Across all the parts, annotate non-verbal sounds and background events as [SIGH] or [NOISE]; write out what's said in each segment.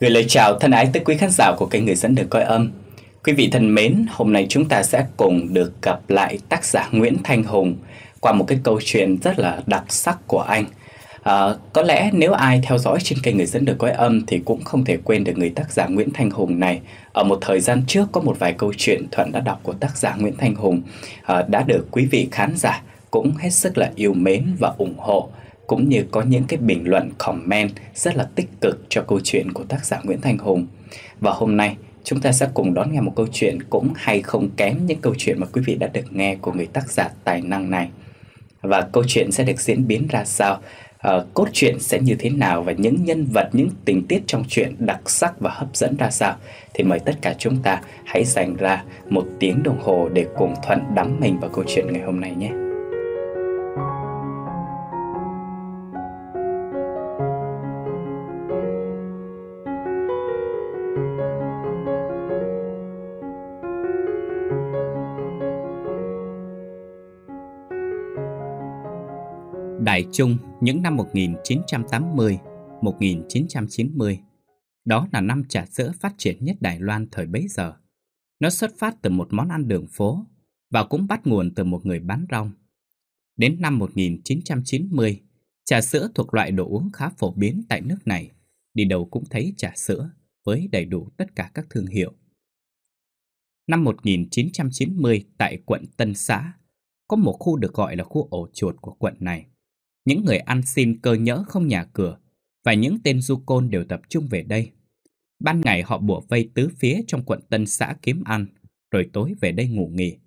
Gửi lời chào thân ái tới quý khán giả của kênh Người dẫn đường coi âm. Quý vị thân mến, hôm nay chúng ta sẽ cùng được gặp lại tác giả Nguyễn Thanh Hùng qua một cái câu chuyện rất là đặc sắc của anh. À, có lẽ nếu ai theo dõi trên kênh Người dẫn đường coi âm thì cũng không thể quên được người tác giả Nguyễn Thanh Hùng này. Ở một thời gian trước có một vài câu chuyện Thuận đã đọc của tác giả Nguyễn Thanh Hùng à, đã được quý vị khán giả cũng hết sức là yêu mến và ủng hộ cũng như có những cái bình luận comment rất là tích cực cho câu chuyện của tác giả Nguyễn Thành Hùng. Và hôm nay chúng ta sẽ cùng đón nghe một câu chuyện cũng hay không kém những câu chuyện mà quý vị đã được nghe của người tác giả tài năng này. Và câu chuyện sẽ được diễn biến ra sao, uh, cốt truyện sẽ như thế nào và những nhân vật, những tình tiết trong truyện đặc sắc và hấp dẫn ra sao thì mời tất cả chúng ta hãy dành ra một tiếng đồng hồ để cùng thuận đắm mình vào câu chuyện ngày hôm nay nhé. Tại Trung những năm 1980-1990, đó là năm trà sữa phát triển nhất Đài Loan thời bấy giờ. Nó xuất phát từ một món ăn đường phố và cũng bắt nguồn từ một người bán rong. Đến năm 1990, trà sữa thuộc loại đồ uống khá phổ biến tại nước này, đi đâu cũng thấy trà sữa với đầy đủ tất cả các thương hiệu. Năm 1990 tại quận Tân Xã, có một khu được gọi là khu ổ chuột của quận này. Những người ăn xin cơ nhỡ không nhà cửa và những tên du côn đều tập trung về đây. Ban ngày họ bủa vây tứ phía trong quận Tân xã kiếm ăn, rồi tối về đây ngủ nghỉ.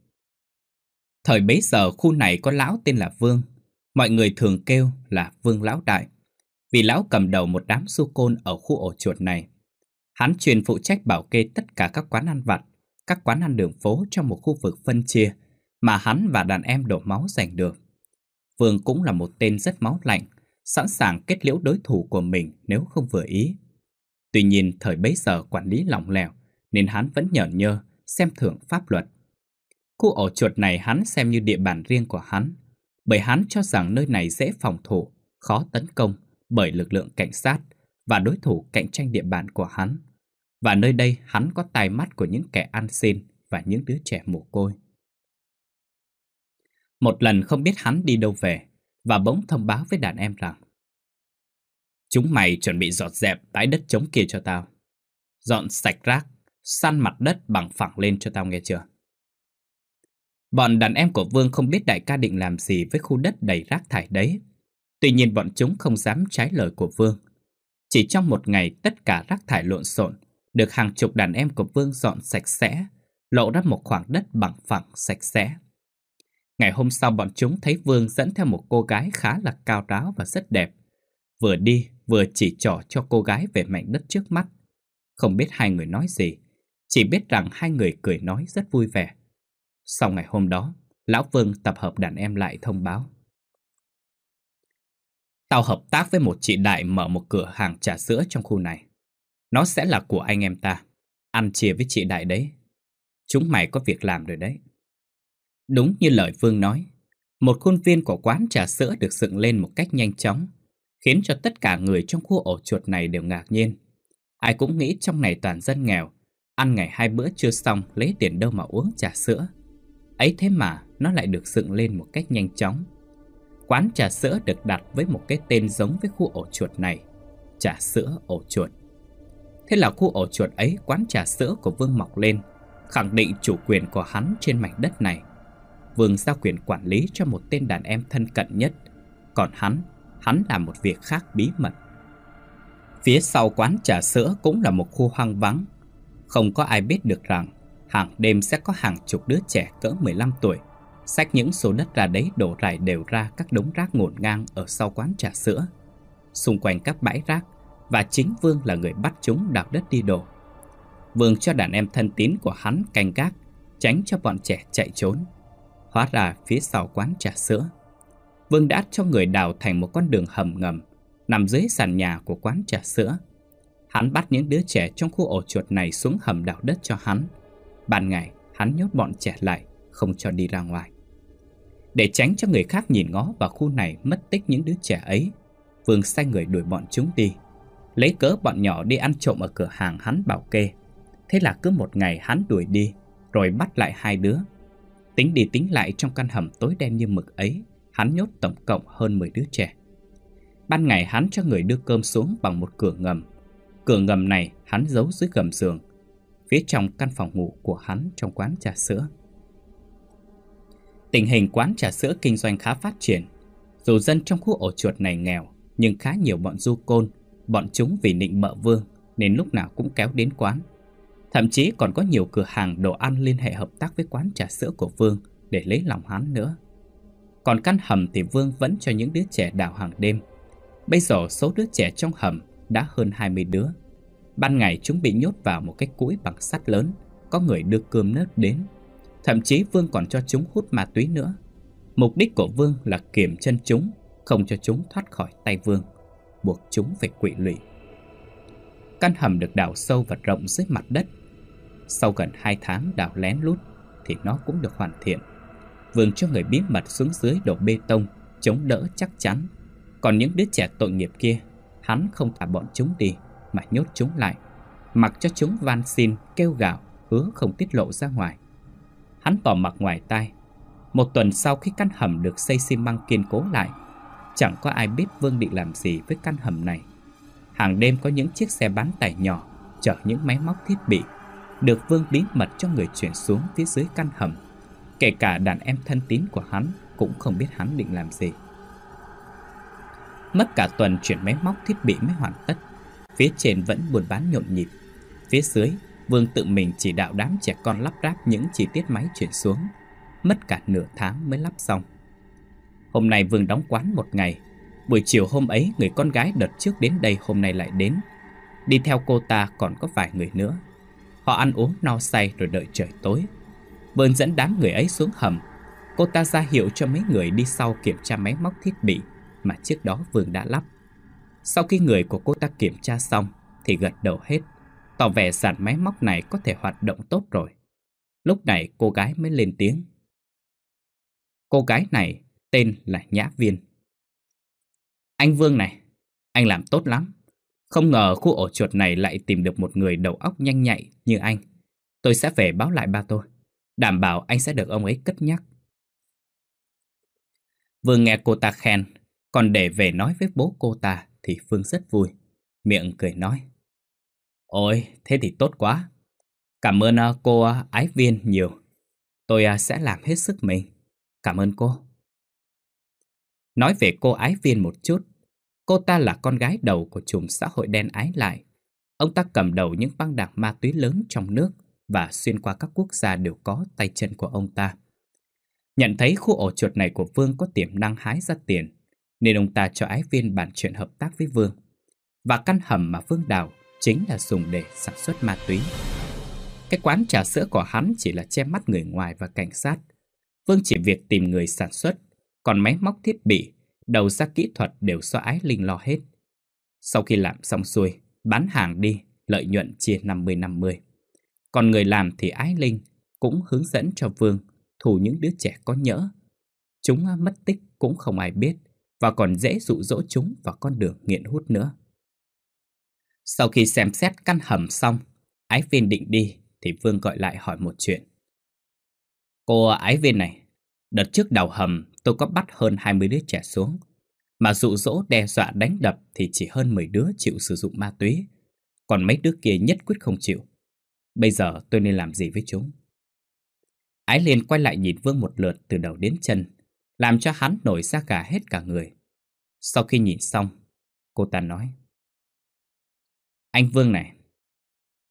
Thời bấy giờ khu này có lão tên là Vương, mọi người thường kêu là Vương Lão Đại, vì lão cầm đầu một đám du côn ở khu ổ chuột này. Hắn chuyên phụ trách bảo kê tất cả các quán ăn vặt, các quán ăn đường phố trong một khu vực phân chia mà hắn và đàn em đổ máu giành được. Vương cũng là một tên rất máu lạnh, sẵn sàng kết liễu đối thủ của mình nếu không vừa ý. Tuy nhiên thời bấy giờ quản lý lỏng lẻo, nên hắn vẫn nhởn nhơ, xem thưởng pháp luật. Khu ổ chuột này hắn xem như địa bàn riêng của hắn, bởi hắn cho rằng nơi này dễ phòng thủ, khó tấn công bởi lực lượng cảnh sát và đối thủ cạnh tranh địa bàn của hắn. Và nơi đây hắn có tài mắt của những kẻ ăn xin và những đứa trẻ mồ côi. Một lần không biết hắn đi đâu về Và bỗng thông báo với đàn em rằng Chúng mày chuẩn bị dọn dẹp bãi đất trống kia cho tao Dọn sạch rác Săn mặt đất bằng phẳng lên cho tao nghe chưa Bọn đàn em của Vương không biết đại ca định làm gì với khu đất đầy rác thải đấy Tuy nhiên bọn chúng không dám trái lời của Vương Chỉ trong một ngày tất cả rác thải lộn xộn Được hàng chục đàn em của Vương dọn sạch sẽ Lộ ra một khoảng đất bằng phẳng sạch sẽ Ngày hôm sau bọn chúng thấy Vương dẫn theo một cô gái khá là cao ráo và rất đẹp. Vừa đi, vừa chỉ trỏ cho cô gái về mảnh đất trước mắt. Không biết hai người nói gì, chỉ biết rằng hai người cười nói rất vui vẻ. Sau ngày hôm đó, Lão Vương tập hợp đàn em lại thông báo. Tao hợp tác với một chị đại mở một cửa hàng trà sữa trong khu này. Nó sẽ là của anh em ta. Ăn chia với chị đại đấy. Chúng mày có việc làm rồi đấy. Đúng như lời Phương nói, một khuôn viên của quán trà sữa được dựng lên một cách nhanh chóng, khiến cho tất cả người trong khu ổ chuột này đều ngạc nhiên. Ai cũng nghĩ trong này toàn dân nghèo, ăn ngày hai bữa chưa xong lấy tiền đâu mà uống trà sữa. Ấy thế mà nó lại được dựng lên một cách nhanh chóng. Quán trà sữa được đặt với một cái tên giống với khu ổ chuột này, trà sữa ổ chuột. Thế là khu ổ chuột ấy quán trà sữa của Vương mọc lên, khẳng định chủ quyền của hắn trên mảnh đất này. Vương giao quyền quản lý cho một tên đàn em thân cận nhất, còn hắn, hắn làm một việc khác bí mật. Phía sau quán trà sữa cũng là một khu hoang vắng, không có ai biết được rằng hàng đêm sẽ có hàng chục đứa trẻ cỡ 15 tuổi xách những số đất ra đấy đổ rải đều ra các đống rác ngổn ngang ở sau quán trà sữa. Xung quanh các bãi rác và chính Vương là người bắt chúng đào đất đi đổ. Vương cho đàn em thân tín của hắn canh gác, tránh cho bọn trẻ chạy trốn. Hóa ra phía sau quán trà sữa Vương đã cho người đào thành một con đường hầm ngầm Nằm dưới sàn nhà của quán trà sữa Hắn bắt những đứa trẻ trong khu ổ chuột này xuống hầm đào đất cho hắn Ban ngày hắn nhốt bọn trẻ lại Không cho đi ra ngoài Để tránh cho người khác nhìn ngó vào khu này mất tích những đứa trẻ ấy Vương sai người đuổi bọn chúng đi Lấy cớ bọn nhỏ đi ăn trộm ở cửa hàng hắn bảo kê Thế là cứ một ngày hắn đuổi đi Rồi bắt lại hai đứa Tính đi tính lại trong căn hầm tối đen như mực ấy, hắn nhốt tổng cộng hơn 10 đứa trẻ. Ban ngày hắn cho người đưa cơm xuống bằng một cửa ngầm. Cửa ngầm này hắn giấu dưới gầm giường, phía trong căn phòng ngủ của hắn trong quán trà sữa. Tình hình quán trà sữa kinh doanh khá phát triển. Dù dân trong khu ổ chuột này nghèo, nhưng khá nhiều bọn du côn, bọn chúng vì nịnh mợ vương nên lúc nào cũng kéo đến quán Thậm chí còn có nhiều cửa hàng đồ ăn liên hệ hợp tác với quán trà sữa của Vương để lấy lòng hắn nữa. Còn căn hầm thì Vương vẫn cho những đứa trẻ đào hàng đêm. Bây giờ số đứa trẻ trong hầm đã hơn 20 đứa. Ban ngày chúng bị nhốt vào một cái cũi bằng sắt lớn, có người đưa cơm nớt đến. Thậm chí Vương còn cho chúng hút ma túy nữa. Mục đích của Vương là kiểm chân chúng, không cho chúng thoát khỏi tay Vương, buộc chúng phải quỵ lụy. Căn hầm được đào sâu và rộng dưới mặt đất, sau gần 2 tháng đào lén lút thì nó cũng được hoàn thiện. vương cho người bí mật xuống dưới đổ bê tông, chống đỡ chắc chắn. Còn những đứa trẻ tội nghiệp kia, hắn không thả bọn chúng đi mà nhốt chúng lại, mặc cho chúng van xin, kêu gào, hứa không tiết lộ ra ngoài. Hắn tỏ mặt ngoài tai. Một tuần sau khi căn hầm được xây xi măng kiên cố lại, chẳng có ai biết Vương định làm gì với căn hầm này. Hàng đêm có những chiếc xe bán tải nhỏ chở những máy móc thiết bị được Vương bí mật cho người chuyển xuống phía dưới căn hầm. Kể cả đàn em thân tín của hắn cũng không biết hắn định làm gì. Mất cả tuần chuyển máy móc thiết bị mới hoàn tất. Phía trên vẫn buồn bán nhộn nhịp. Phía dưới, Vương tự mình chỉ đạo đám trẻ con lắp ráp những chi tiết máy chuyển xuống. Mất cả nửa tháng mới lắp xong. Hôm nay Vương đóng quán một ngày. Buổi chiều hôm ấy, người con gái đợt trước đến đây hôm nay lại đến. Đi theo cô ta còn có vài người nữa. Họ ăn uống no say rồi đợi trời tối Bơn dẫn đám người ấy xuống hầm Cô ta ra hiệu cho mấy người đi sau kiểm tra máy móc thiết bị Mà trước đó Vương đã lắp Sau khi người của cô ta kiểm tra xong Thì gật đầu hết Tỏ vẻ sàn máy móc này có thể hoạt động tốt rồi Lúc này cô gái mới lên tiếng Cô gái này tên là Nhã Viên Anh Vương này, anh làm tốt lắm không ngờ khu ổ chuột này lại tìm được một người đầu óc nhanh nhạy như anh. Tôi sẽ về báo lại ba tôi. Đảm bảo anh sẽ được ông ấy cất nhắc. Vừa nghe cô ta khen, còn để về nói với bố cô ta thì Phương rất vui. Miệng cười nói. Ôi, thế thì tốt quá. Cảm ơn à, cô à, Ái Viên nhiều. Tôi à, sẽ làm hết sức mình. Cảm ơn cô. Nói về cô Ái Viên một chút, Cô ta là con gái đầu của chùm xã hội đen ái lại. Ông ta cầm đầu những băng đảng ma túy lớn trong nước và xuyên qua các quốc gia đều có tay chân của ông ta. Nhận thấy khu ổ chuột này của Vương có tiềm năng hái ra tiền, nên ông ta cho ái viên bàn chuyện hợp tác với Vương. Và căn hầm mà Vương đào chính là dùng để sản xuất ma túy. Cái quán trà sữa của hắn chỉ là che mắt người ngoài và cảnh sát. Vương chỉ việc tìm người sản xuất, còn máy móc thiết bị đầu ra kỹ thuật đều do Ái Linh lo hết. Sau khi làm xong xuôi, bán hàng đi, lợi nhuận chia 50-50. Còn người làm thì Ái Linh cũng hướng dẫn cho Vương thủ những đứa trẻ có nhỡ. Chúng mất tích cũng không ai biết và còn dễ dụ dỗ chúng vào con đường nghiện hút nữa. Sau khi xem xét căn hầm xong, Ái Viên định đi thì Vương gọi lại hỏi một chuyện. Cô Ái Viên này, Đợt trước đào hầm, tôi có bắt hơn 20 đứa trẻ xuống. Mà dụ dỗ đe dọa đánh đập thì chỉ hơn 10 đứa chịu sử dụng ma túy. Còn mấy đứa kia nhất quyết không chịu. Bây giờ tôi nên làm gì với chúng? Ái liên quay lại nhìn Vương một lượt từ đầu đến chân, làm cho hắn nổi da gà hết cả người. Sau khi nhìn xong, cô ta nói. Anh Vương này,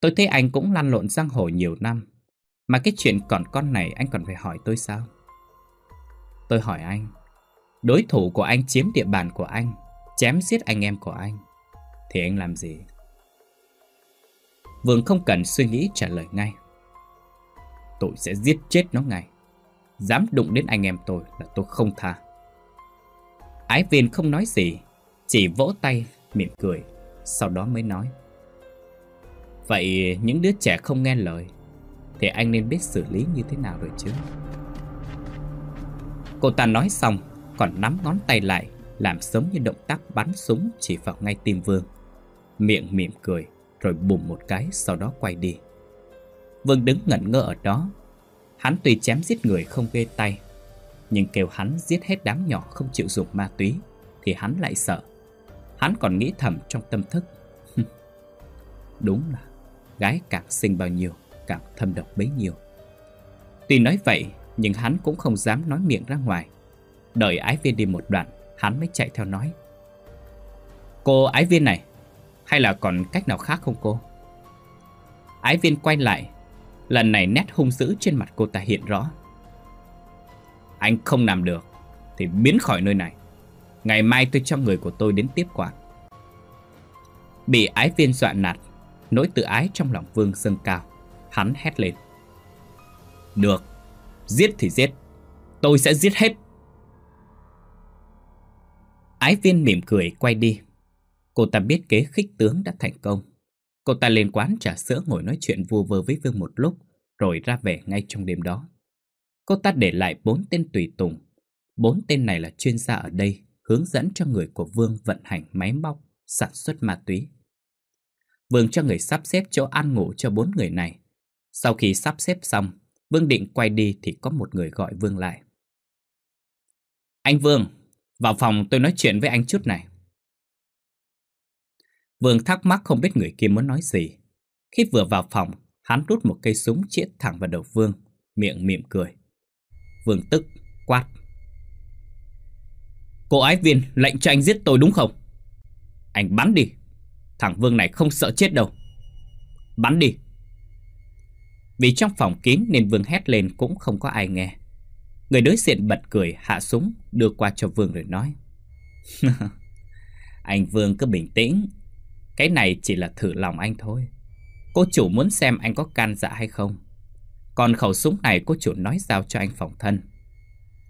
tôi thấy anh cũng lăn lộn giang hồ nhiều năm, mà cái chuyện còn con này anh còn phải hỏi tôi sao? Tôi hỏi anh, đối thủ của anh chiếm địa bàn của anh, chém giết anh em của anh, thì anh làm gì? Vương không cần suy nghĩ trả lời ngay. Tôi sẽ giết chết nó ngay. Dám đụng đến anh em tôi là tôi không tha. Ái viên không nói gì, chỉ vỗ tay, mỉm cười, sau đó mới nói. Vậy những đứa trẻ không nghe lời, thì anh nên biết xử lý như thế nào rồi chứ? Cô ta nói xong, còn nắm ngón tay lại, làm giống như động tác bắn súng chỉ vào ngay tim Vương. Miệng mỉm cười, rồi bùm một cái, sau đó quay đi. Vương đứng ngẩn ngơ ở đó. Hắn tuy chém giết người không ghê tay, nhưng kêu hắn giết hết đám nhỏ không chịu dùng ma túy, thì hắn lại sợ. Hắn còn nghĩ thầm trong tâm thức. Đúng là gái càng xinh bao nhiêu, càng thâm độc bấy nhiêu. Tuy nói vậy, nhưng hắn cũng không dám nói miệng ra ngoài. Đợi ái viên đi một đoạn, hắn mới chạy theo nói. Cô ái viên này, hay là còn cách nào khác không cô? Ái viên quay lại, lần này nét hung dữ trên mặt cô ta hiện rõ. Anh không làm được, thì biến khỏi nơi này. Ngày mai tôi cho người của tôi đến tiếp quản. Bị ái viên dọa nạt, nỗi tự ái trong lòng Vương dâng cao, hắn hét lên. Được, Giết thì giết Tôi sẽ giết hết Ái viên mỉm cười quay đi Cô ta biết kế khích tướng đã thành công Cô ta lên quán trà sữa ngồi nói chuyện vua vơ với Vương một lúc Rồi ra về ngay trong đêm đó Cô ta để lại bốn tên tùy tùng Bốn tên này là chuyên gia ở đây Hướng dẫn cho người của Vương vận hành máy móc Sản xuất ma túy Vương cho người sắp xếp chỗ ăn ngủ cho bốn người này Sau khi sắp xếp xong Vương định quay đi thì có một người gọi Vương lại. Anh Vương, vào phòng tôi nói chuyện với anh chút này. Vương thắc mắc không biết người kia muốn nói gì. Khi vừa vào phòng, hắn rút một cây súng chĩa thẳng vào đầu Vương, miệng mỉm cười. Vương tức, quát. Cô ái viên lệnh cho anh giết tôi đúng không? Anh bắn đi. Thằng Vương này không sợ chết đâu. Bắn đi. Vì trong phòng kín nên Vương hét lên cũng không có ai nghe. Người đối diện bật cười, hạ súng, đưa qua cho Vương rồi nói. [LAUGHS] anh Vương cứ bình tĩnh, cái này chỉ là thử lòng anh thôi. Cô chủ muốn xem anh có can dạ hay không. Còn khẩu súng này cô chủ nói giao cho anh phòng thân.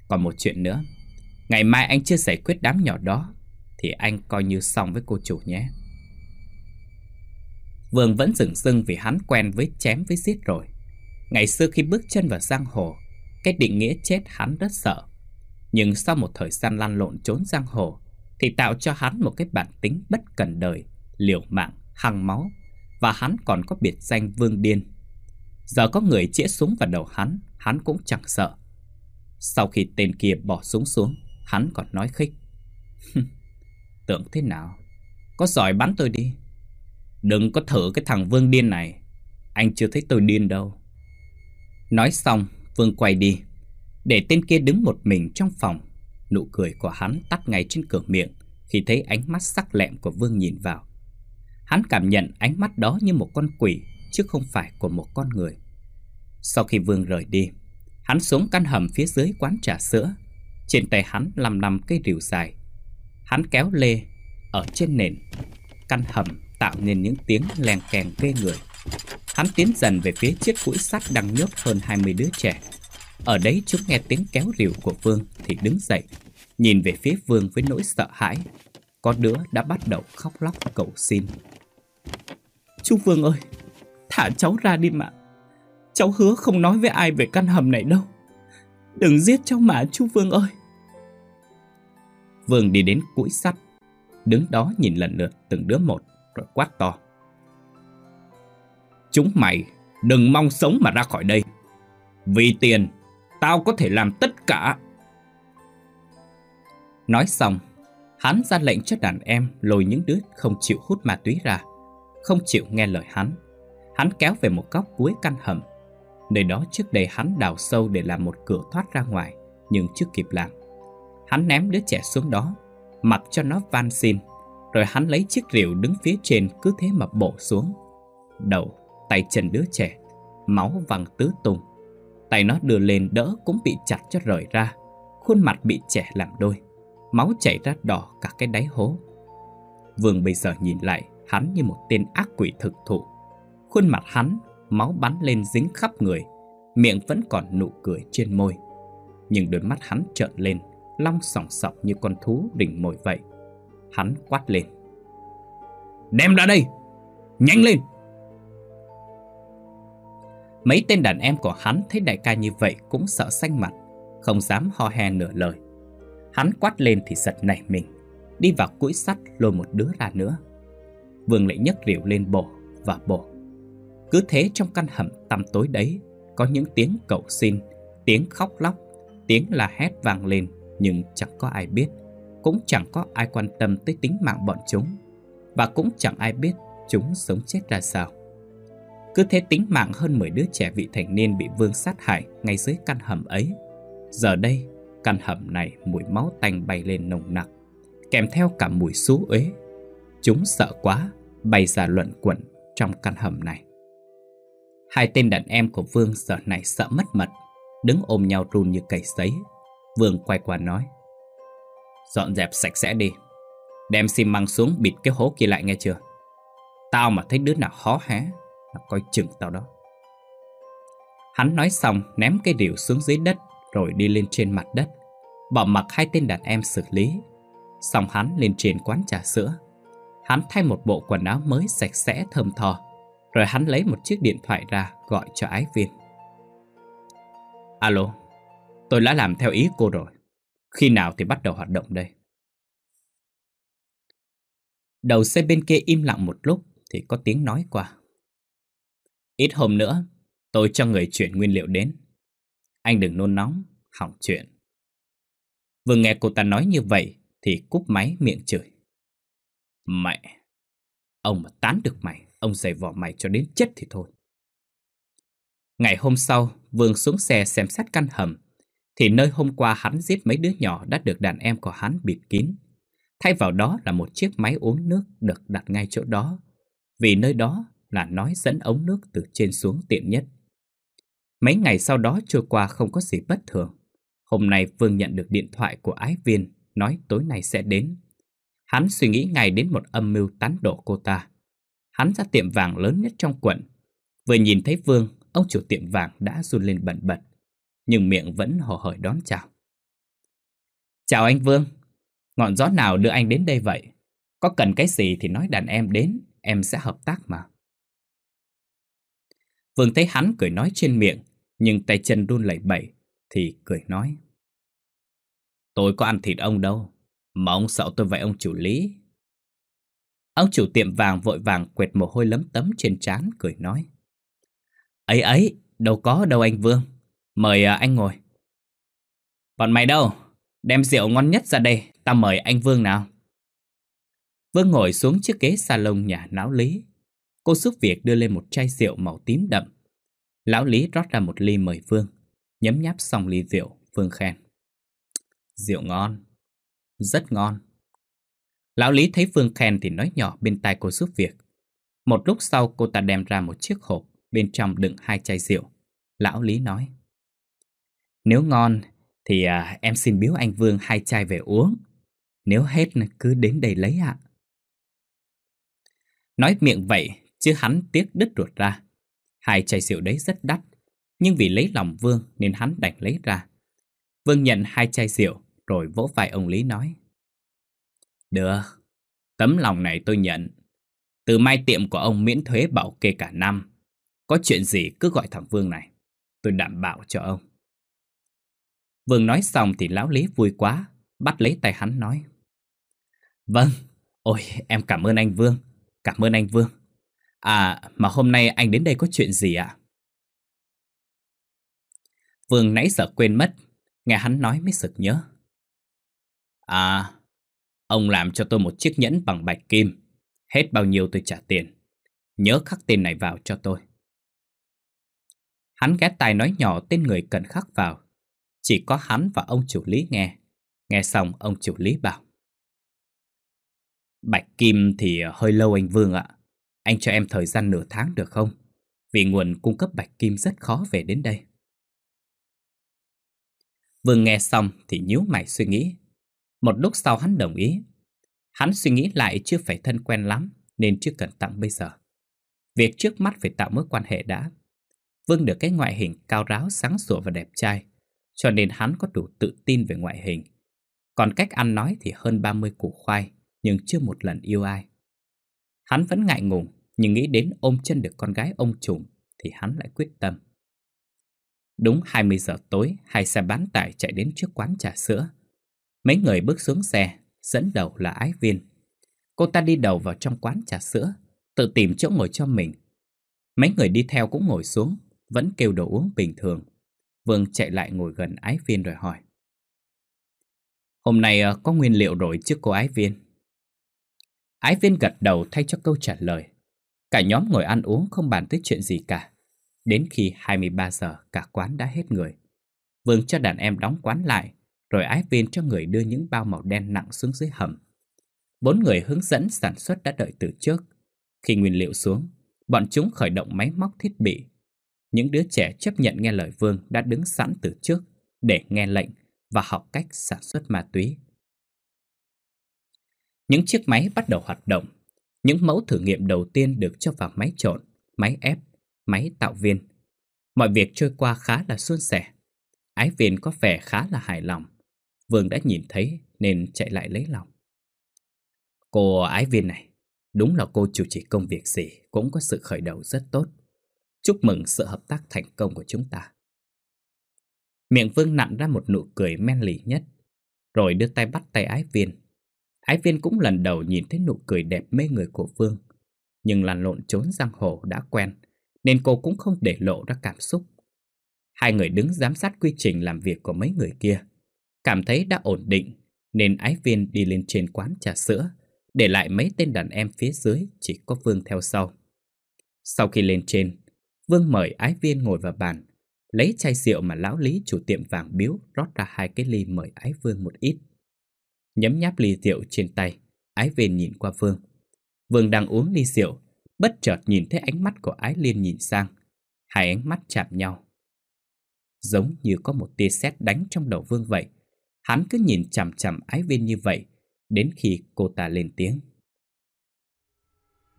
Còn một chuyện nữa, ngày mai anh chưa giải quyết đám nhỏ đó, thì anh coi như xong với cô chủ nhé. Vương vẫn dừng dưng vì hắn quen với chém với giết rồi. Ngày xưa khi bước chân vào giang hồ, cái định nghĩa chết hắn rất sợ. Nhưng sau một thời gian lan lộn trốn giang hồ, thì tạo cho hắn một cái bản tính bất cần đời, liều mạng, hăng máu, và hắn còn có biệt danh Vương Điên. Giờ có người chĩa súng vào đầu hắn, hắn cũng chẳng sợ. Sau khi tên kia bỏ súng xuống, hắn còn nói khích. Tưởng thế nào? Có giỏi bắn tôi đi. Đừng có thử cái thằng Vương Điên này. Anh chưa thấy tôi điên đâu. Nói xong, Vương quay đi, để tên kia đứng một mình trong phòng. Nụ cười của hắn tắt ngay trên cửa miệng khi thấy ánh mắt sắc lẹm của Vương nhìn vào. Hắn cảm nhận ánh mắt đó như một con quỷ chứ không phải của một con người. Sau khi Vương rời đi, hắn xuống căn hầm phía dưới quán trà sữa. Trên tay hắn lầm nằm cây rìu dài. Hắn kéo lê ở trên nền. Căn hầm tạo nên những tiếng lèn kèn ghê người. Hắn tiến dần về phía chiếc củi sắt đang nhốt hơn 20 đứa trẻ. Ở đấy chúng nghe tiếng kéo rìu của Vương thì đứng dậy, nhìn về phía Vương với nỗi sợ hãi. Có đứa đã bắt đầu khóc lóc cầu xin. Chú Vương ơi, thả cháu ra đi mà. Cháu hứa không nói với ai về căn hầm này đâu. Đừng giết cháu mà chú Vương ơi. Vương đi đến củi sắt, đứng đó nhìn lần lượt từng đứa một rồi quát to. Chúng mày đừng mong sống mà ra khỏi đây. Vì tiền, tao có thể làm tất cả. Nói xong, hắn ra lệnh cho đàn em lôi những đứa không chịu hút ma túy ra, không chịu nghe lời hắn. Hắn kéo về một góc cuối căn hầm, nơi đó trước đây hắn đào sâu để làm một cửa thoát ra ngoài, nhưng chưa kịp làm. Hắn ném đứa trẻ xuống đó, mặc cho nó van xin, rồi hắn lấy chiếc rượu đứng phía trên cứ thế mà bổ xuống. Đầu tay chân đứa trẻ, máu văng tứ tung. Tay nó đưa lên đỡ cũng bị chặt cho rời ra, khuôn mặt bị trẻ làm đôi, máu chảy ra đỏ cả cái đáy hố. Vương bây giờ nhìn lại, hắn như một tên ác quỷ thực thụ. Khuôn mặt hắn, máu bắn lên dính khắp người, miệng vẫn còn nụ cười trên môi. Nhưng đôi mắt hắn trợn lên, long sòng sọc như con thú đỉnh mồi vậy. Hắn quát lên. Đem ra đây! Nhanh lên! Mấy tên đàn em của hắn thấy đại ca như vậy cũng sợ xanh mặt, không dám ho he nửa lời. Hắn quát lên thì giật nảy mình, đi vào cũi sắt lôi một đứa ra nữa. Vương lại nhấc rượu lên bổ và bổ. Cứ thế trong căn hầm tăm tối đấy, có những tiếng cầu xin, tiếng khóc lóc, tiếng la hét vang lên nhưng chẳng có ai biết, cũng chẳng có ai quan tâm tới tính mạng bọn chúng và cũng chẳng ai biết chúng sống chết ra sao. Cứ thế tính mạng hơn 10 đứa trẻ vị thành niên bị Vương sát hại ngay dưới căn hầm ấy. Giờ đây, căn hầm này mùi máu tanh bay lên nồng nặc, kèm theo cả mùi xú uế. Chúng sợ quá, bay ra luận quẩn trong căn hầm này. Hai tên đàn em của Vương giờ này sợ mất mật, đứng ôm nhau run như cầy giấy Vương quay qua nói, dọn dẹp sạch sẽ đi, đem xi măng xuống bịt cái hố kia lại nghe chưa? Tao mà thấy đứa nào khó hé nó coi chừng tao đó Hắn nói xong ném cây điều xuống dưới đất Rồi đi lên trên mặt đất Bỏ mặc hai tên đàn em xử lý Xong hắn lên trên quán trà sữa Hắn thay một bộ quần áo mới sạch sẽ thơm thò Rồi hắn lấy một chiếc điện thoại ra gọi cho ái viên Alo, tôi đã làm theo ý cô rồi Khi nào thì bắt đầu hoạt động đây? Đầu xe bên kia im lặng một lúc thì có tiếng nói qua Ít hôm nữa, tôi cho người chuyển nguyên liệu đến. Anh đừng nôn nóng, hỏng chuyện. Vừa nghe cô ta nói như vậy thì cúp máy miệng chửi. Mẹ, ông mà tán được mày, ông dày vỏ mày cho đến chết thì thôi. Ngày hôm sau, Vương xuống xe xem xét căn hầm, thì nơi hôm qua hắn giết mấy đứa nhỏ đã được đàn em của hắn bịt kín. Thay vào đó là một chiếc máy uống nước được đặt ngay chỗ đó, vì nơi đó là nói dẫn ống nước từ trên xuống tiện nhất. Mấy ngày sau đó trôi qua không có gì bất thường. Hôm nay Vương nhận được điện thoại của ái viên, nói tối nay sẽ đến. Hắn suy nghĩ ngay đến một âm mưu tán đổ cô ta. Hắn ra tiệm vàng lớn nhất trong quận. Vừa nhìn thấy Vương, ông chủ tiệm vàng đã run lên bẩn bật, nhưng miệng vẫn hò hởi đón chào. Chào anh Vương, ngọn gió nào đưa anh đến đây vậy? Có cần cái gì thì nói đàn em đến, em sẽ hợp tác mà. Vương thấy hắn cười nói trên miệng, nhưng tay chân đun lẩy bẩy, thì cười nói. Tôi có ăn thịt ông đâu, mà ông sợ tôi vậy ông chủ lý. Ông chủ tiệm vàng vội vàng quệt mồ hôi lấm tấm trên trán cười nói. Ấy ấy, đâu có đâu anh Vương, mời à, anh ngồi. Bọn mày đâu, đem rượu ngon nhất ra đây, ta mời anh Vương nào. Vương ngồi xuống chiếc ghế salon nhà náo lý, Cô giúp việc đưa lên một chai rượu màu tím đậm. Lão Lý rót ra một ly mời Phương. Nhấm nháp xong ly rượu, Phương khen. Rượu ngon. Rất ngon. Lão Lý thấy Phương khen thì nói nhỏ bên tai cô giúp việc. Một lúc sau cô ta đem ra một chiếc hộp, bên trong đựng hai chai rượu. Lão Lý nói. Nếu ngon thì à, em xin biếu anh Vương hai chai về uống. Nếu hết cứ đến đây lấy ạ. Nói miệng vậy, chứ hắn tiếc đứt ruột ra. Hai chai rượu đấy rất đắt, nhưng vì lấy lòng Vương nên hắn đành lấy ra. Vương nhận hai chai rượu rồi vỗ vai ông Lý nói. Được, tấm lòng này tôi nhận. Từ mai tiệm của ông miễn thuế bảo kê cả năm. Có chuyện gì cứ gọi thằng Vương này, tôi đảm bảo cho ông. Vương nói xong thì lão Lý vui quá, bắt lấy tay hắn nói. Vâng, ôi em cảm ơn anh Vương, cảm ơn anh Vương. À, mà hôm nay anh đến đây có chuyện gì ạ? À? Vương nãy giờ quên mất, nghe hắn nói mới sực nhớ. À, ông làm cho tôi một chiếc nhẫn bằng bạch kim, hết bao nhiêu tôi trả tiền. Nhớ khắc tên này vào cho tôi. Hắn ghé tai nói nhỏ tên người cần khắc vào. Chỉ có hắn và ông chủ lý nghe. Nghe xong ông chủ lý bảo. Bạch kim thì hơi lâu anh Vương ạ. Anh cho em thời gian nửa tháng được không? Vì nguồn cung cấp bạch kim rất khó về đến đây. Vương nghe xong thì nhíu mày suy nghĩ. Một lúc sau hắn đồng ý. Hắn suy nghĩ lại chưa phải thân quen lắm nên chưa cần tặng bây giờ. Việc trước mắt phải tạo mối quan hệ đã. Vương được cái ngoại hình cao ráo, sáng sủa và đẹp trai, cho nên hắn có đủ tự tin về ngoại hình. Còn cách ăn nói thì hơn 30 củ khoai, nhưng chưa một lần yêu ai. Hắn vẫn ngại ngùng, nhưng nghĩ đến ôm chân được con gái ông trùm thì hắn lại quyết tâm. Đúng 20 giờ tối, hai xe bán tải chạy đến trước quán trà sữa. Mấy người bước xuống xe, dẫn đầu là Ái Viên. Cô ta đi đầu vào trong quán trà sữa, tự tìm chỗ ngồi cho mình. Mấy người đi theo cũng ngồi xuống, vẫn kêu đồ uống bình thường. Vương chạy lại ngồi gần Ái Viên rồi hỏi. Hôm nay ờ, có nguyên liệu rồi chứ cô Ái Viên? Ái viên gật đầu thay cho câu trả lời. Cả nhóm ngồi ăn uống không bàn tới chuyện gì cả. Đến khi 23 giờ cả quán đã hết người. Vương cho đàn em đóng quán lại, rồi ái viên cho người đưa những bao màu đen nặng xuống dưới hầm. Bốn người hướng dẫn sản xuất đã đợi từ trước. Khi nguyên liệu xuống, bọn chúng khởi động máy móc thiết bị. Những đứa trẻ chấp nhận nghe lời Vương đã đứng sẵn từ trước để nghe lệnh và học cách sản xuất ma túy. Những chiếc máy bắt đầu hoạt động. Những mẫu thử nghiệm đầu tiên được cho vào máy trộn, máy ép, máy tạo viên. Mọi việc trôi qua khá là suôn sẻ. Ái viên có vẻ khá là hài lòng. Vương đã nhìn thấy nên chạy lại lấy lòng. Cô ái viên này, đúng là cô chủ trì công việc gì cũng có sự khởi đầu rất tốt. Chúc mừng sự hợp tác thành công của chúng ta. Miệng Vương nặn ra một nụ cười men lì nhất, rồi đưa tay bắt tay ái viên, Ái viên cũng lần đầu nhìn thấy nụ cười đẹp mê người của Phương. Nhưng làn lộn trốn giang hồ đã quen, nên cô cũng không để lộ ra cảm xúc. Hai người đứng giám sát quy trình làm việc của mấy người kia. Cảm thấy đã ổn định, nên ái viên đi lên trên quán trà sữa, để lại mấy tên đàn em phía dưới chỉ có Vương theo sau. Sau khi lên trên, Vương mời ái viên ngồi vào bàn, lấy chai rượu mà lão lý chủ tiệm vàng biếu rót ra hai cái ly mời ái vương một ít nhấm nháp ly rượu trên tay, Ái Viên nhìn qua Vương. Vương đang uống ly rượu, bất chợt nhìn thấy ánh mắt của Ái Liên nhìn sang. Hai ánh mắt chạm nhau. Giống như có một tia sét đánh trong đầu Vương vậy. Hắn cứ nhìn chằm chằm Ái Viên như vậy, đến khi cô ta lên tiếng.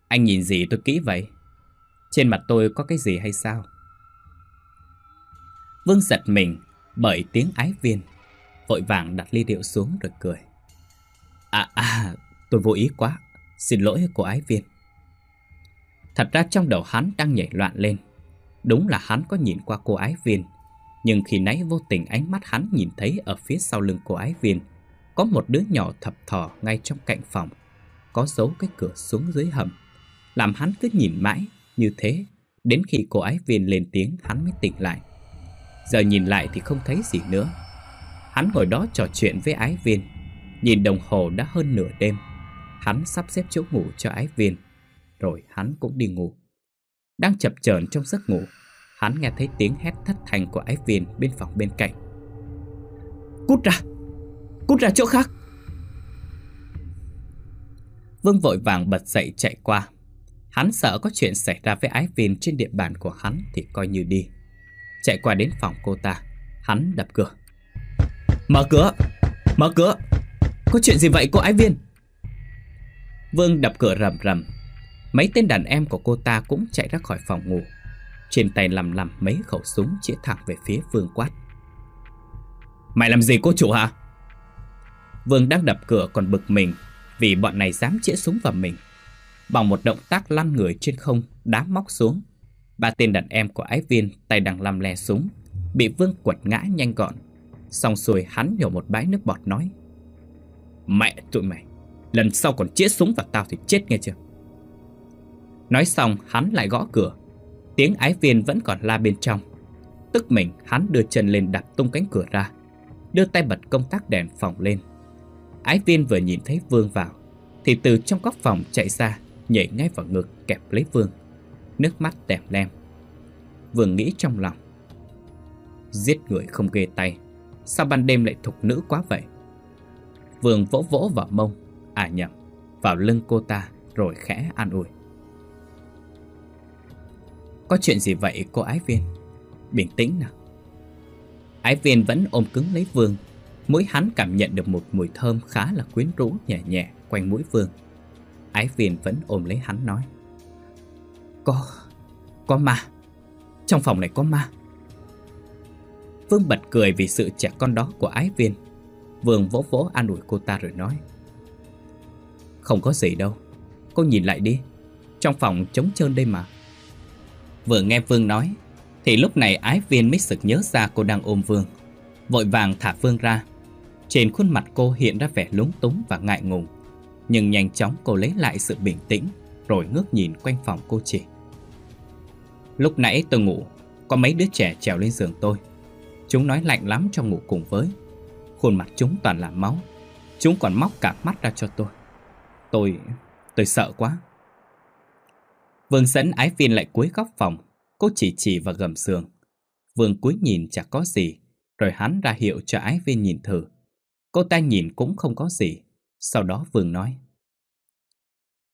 Anh nhìn gì tôi kỹ vậy? Trên mặt tôi có cái gì hay sao? Vương giật mình bởi tiếng ái viên Vội vàng đặt ly rượu xuống rồi cười À à, tôi vô ý quá. Xin lỗi cô ái viên. Thật ra trong đầu hắn đang nhảy loạn lên. Đúng là hắn có nhìn qua cô ái viên. Nhưng khi nãy vô tình ánh mắt hắn nhìn thấy ở phía sau lưng cô ái viên có một đứa nhỏ thập thò ngay trong cạnh phòng, có dấu cái cửa xuống dưới hầm. Làm hắn cứ nhìn mãi như thế, đến khi cô ái viên lên tiếng hắn mới tỉnh lại. Giờ nhìn lại thì không thấy gì nữa. Hắn ngồi đó trò chuyện với ái viên, Nhìn đồng hồ đã hơn nửa đêm Hắn sắp xếp chỗ ngủ cho ái viên Rồi hắn cũng đi ngủ Đang chập chờn trong giấc ngủ Hắn nghe thấy tiếng hét thất thành của ái viên bên phòng bên cạnh Cút ra Cút ra chỗ khác Vương vội vàng bật dậy chạy qua Hắn sợ có chuyện xảy ra với ái viên trên địa bàn của hắn thì coi như đi Chạy qua đến phòng cô ta Hắn đập cửa Mở cửa Mở cửa có chuyện gì vậy cô Ái Viên Vương đập cửa rầm rầm Mấy tên đàn em của cô ta cũng chạy ra khỏi phòng ngủ Trên tay lầm lầm mấy khẩu súng chĩa thẳng về phía Vương quát Mày làm gì cô chủ hả Vương đang đập cửa còn bực mình Vì bọn này dám chĩa súng vào mình Bằng một động tác lăn người trên không Đá móc xuống Ba tên đàn em của ái viên tay đang làm le súng Bị Vương quật ngã nhanh gọn Xong xuôi hắn nhổ một bãi nước bọt nói Mẹ tụi mày Lần sau còn chĩa súng vào tao thì chết nghe chưa Nói xong hắn lại gõ cửa Tiếng ái viên vẫn còn la bên trong Tức mình hắn đưa chân lên đạp tung cánh cửa ra Đưa tay bật công tắc đèn phòng lên Ái viên vừa nhìn thấy Vương vào Thì từ trong góc phòng chạy ra Nhảy ngay vào ngực kẹp lấy Vương Nước mắt đẹp lem Vương nghĩ trong lòng Giết người không ghê tay Sao ban đêm lại thục nữ quá vậy Vương vỗ vỗ vào mông À nhầm Vào lưng cô ta Rồi khẽ an ủi Có chuyện gì vậy cô Ái Viên Bình tĩnh nào Ái Viên vẫn ôm cứng lấy Vương Mũi hắn cảm nhận được một mùi thơm khá là quyến rũ nhẹ nhẹ quanh mũi Vương Ái Viên vẫn ôm lấy hắn nói Có... có ma Trong phòng này có ma Vương bật cười vì sự trẻ con đó của Ái Viên vương vỗ vỗ an ủi cô ta rồi nói Không có gì đâu Cô nhìn lại đi Trong phòng trống trơn đây mà Vừa nghe Vương nói Thì lúc này ái viên mới sực nhớ ra cô đang ôm Vương Vội vàng thả Vương ra Trên khuôn mặt cô hiện ra vẻ lúng túng và ngại ngùng Nhưng nhanh chóng cô lấy lại sự bình tĩnh Rồi ngước nhìn quanh phòng cô chỉ Lúc nãy tôi ngủ Có mấy đứa trẻ trèo lên giường tôi Chúng nói lạnh lắm cho ngủ cùng với Khuôn mặt chúng toàn là máu Chúng còn móc cả mắt ra cho tôi Tôi... tôi sợ quá Vương dẫn ái viên lại cuối góc phòng Cô chỉ chỉ vào gầm giường Vương cúi nhìn chả có gì Rồi hắn ra hiệu cho ái viên nhìn thử Cô ta nhìn cũng không có gì Sau đó Vương nói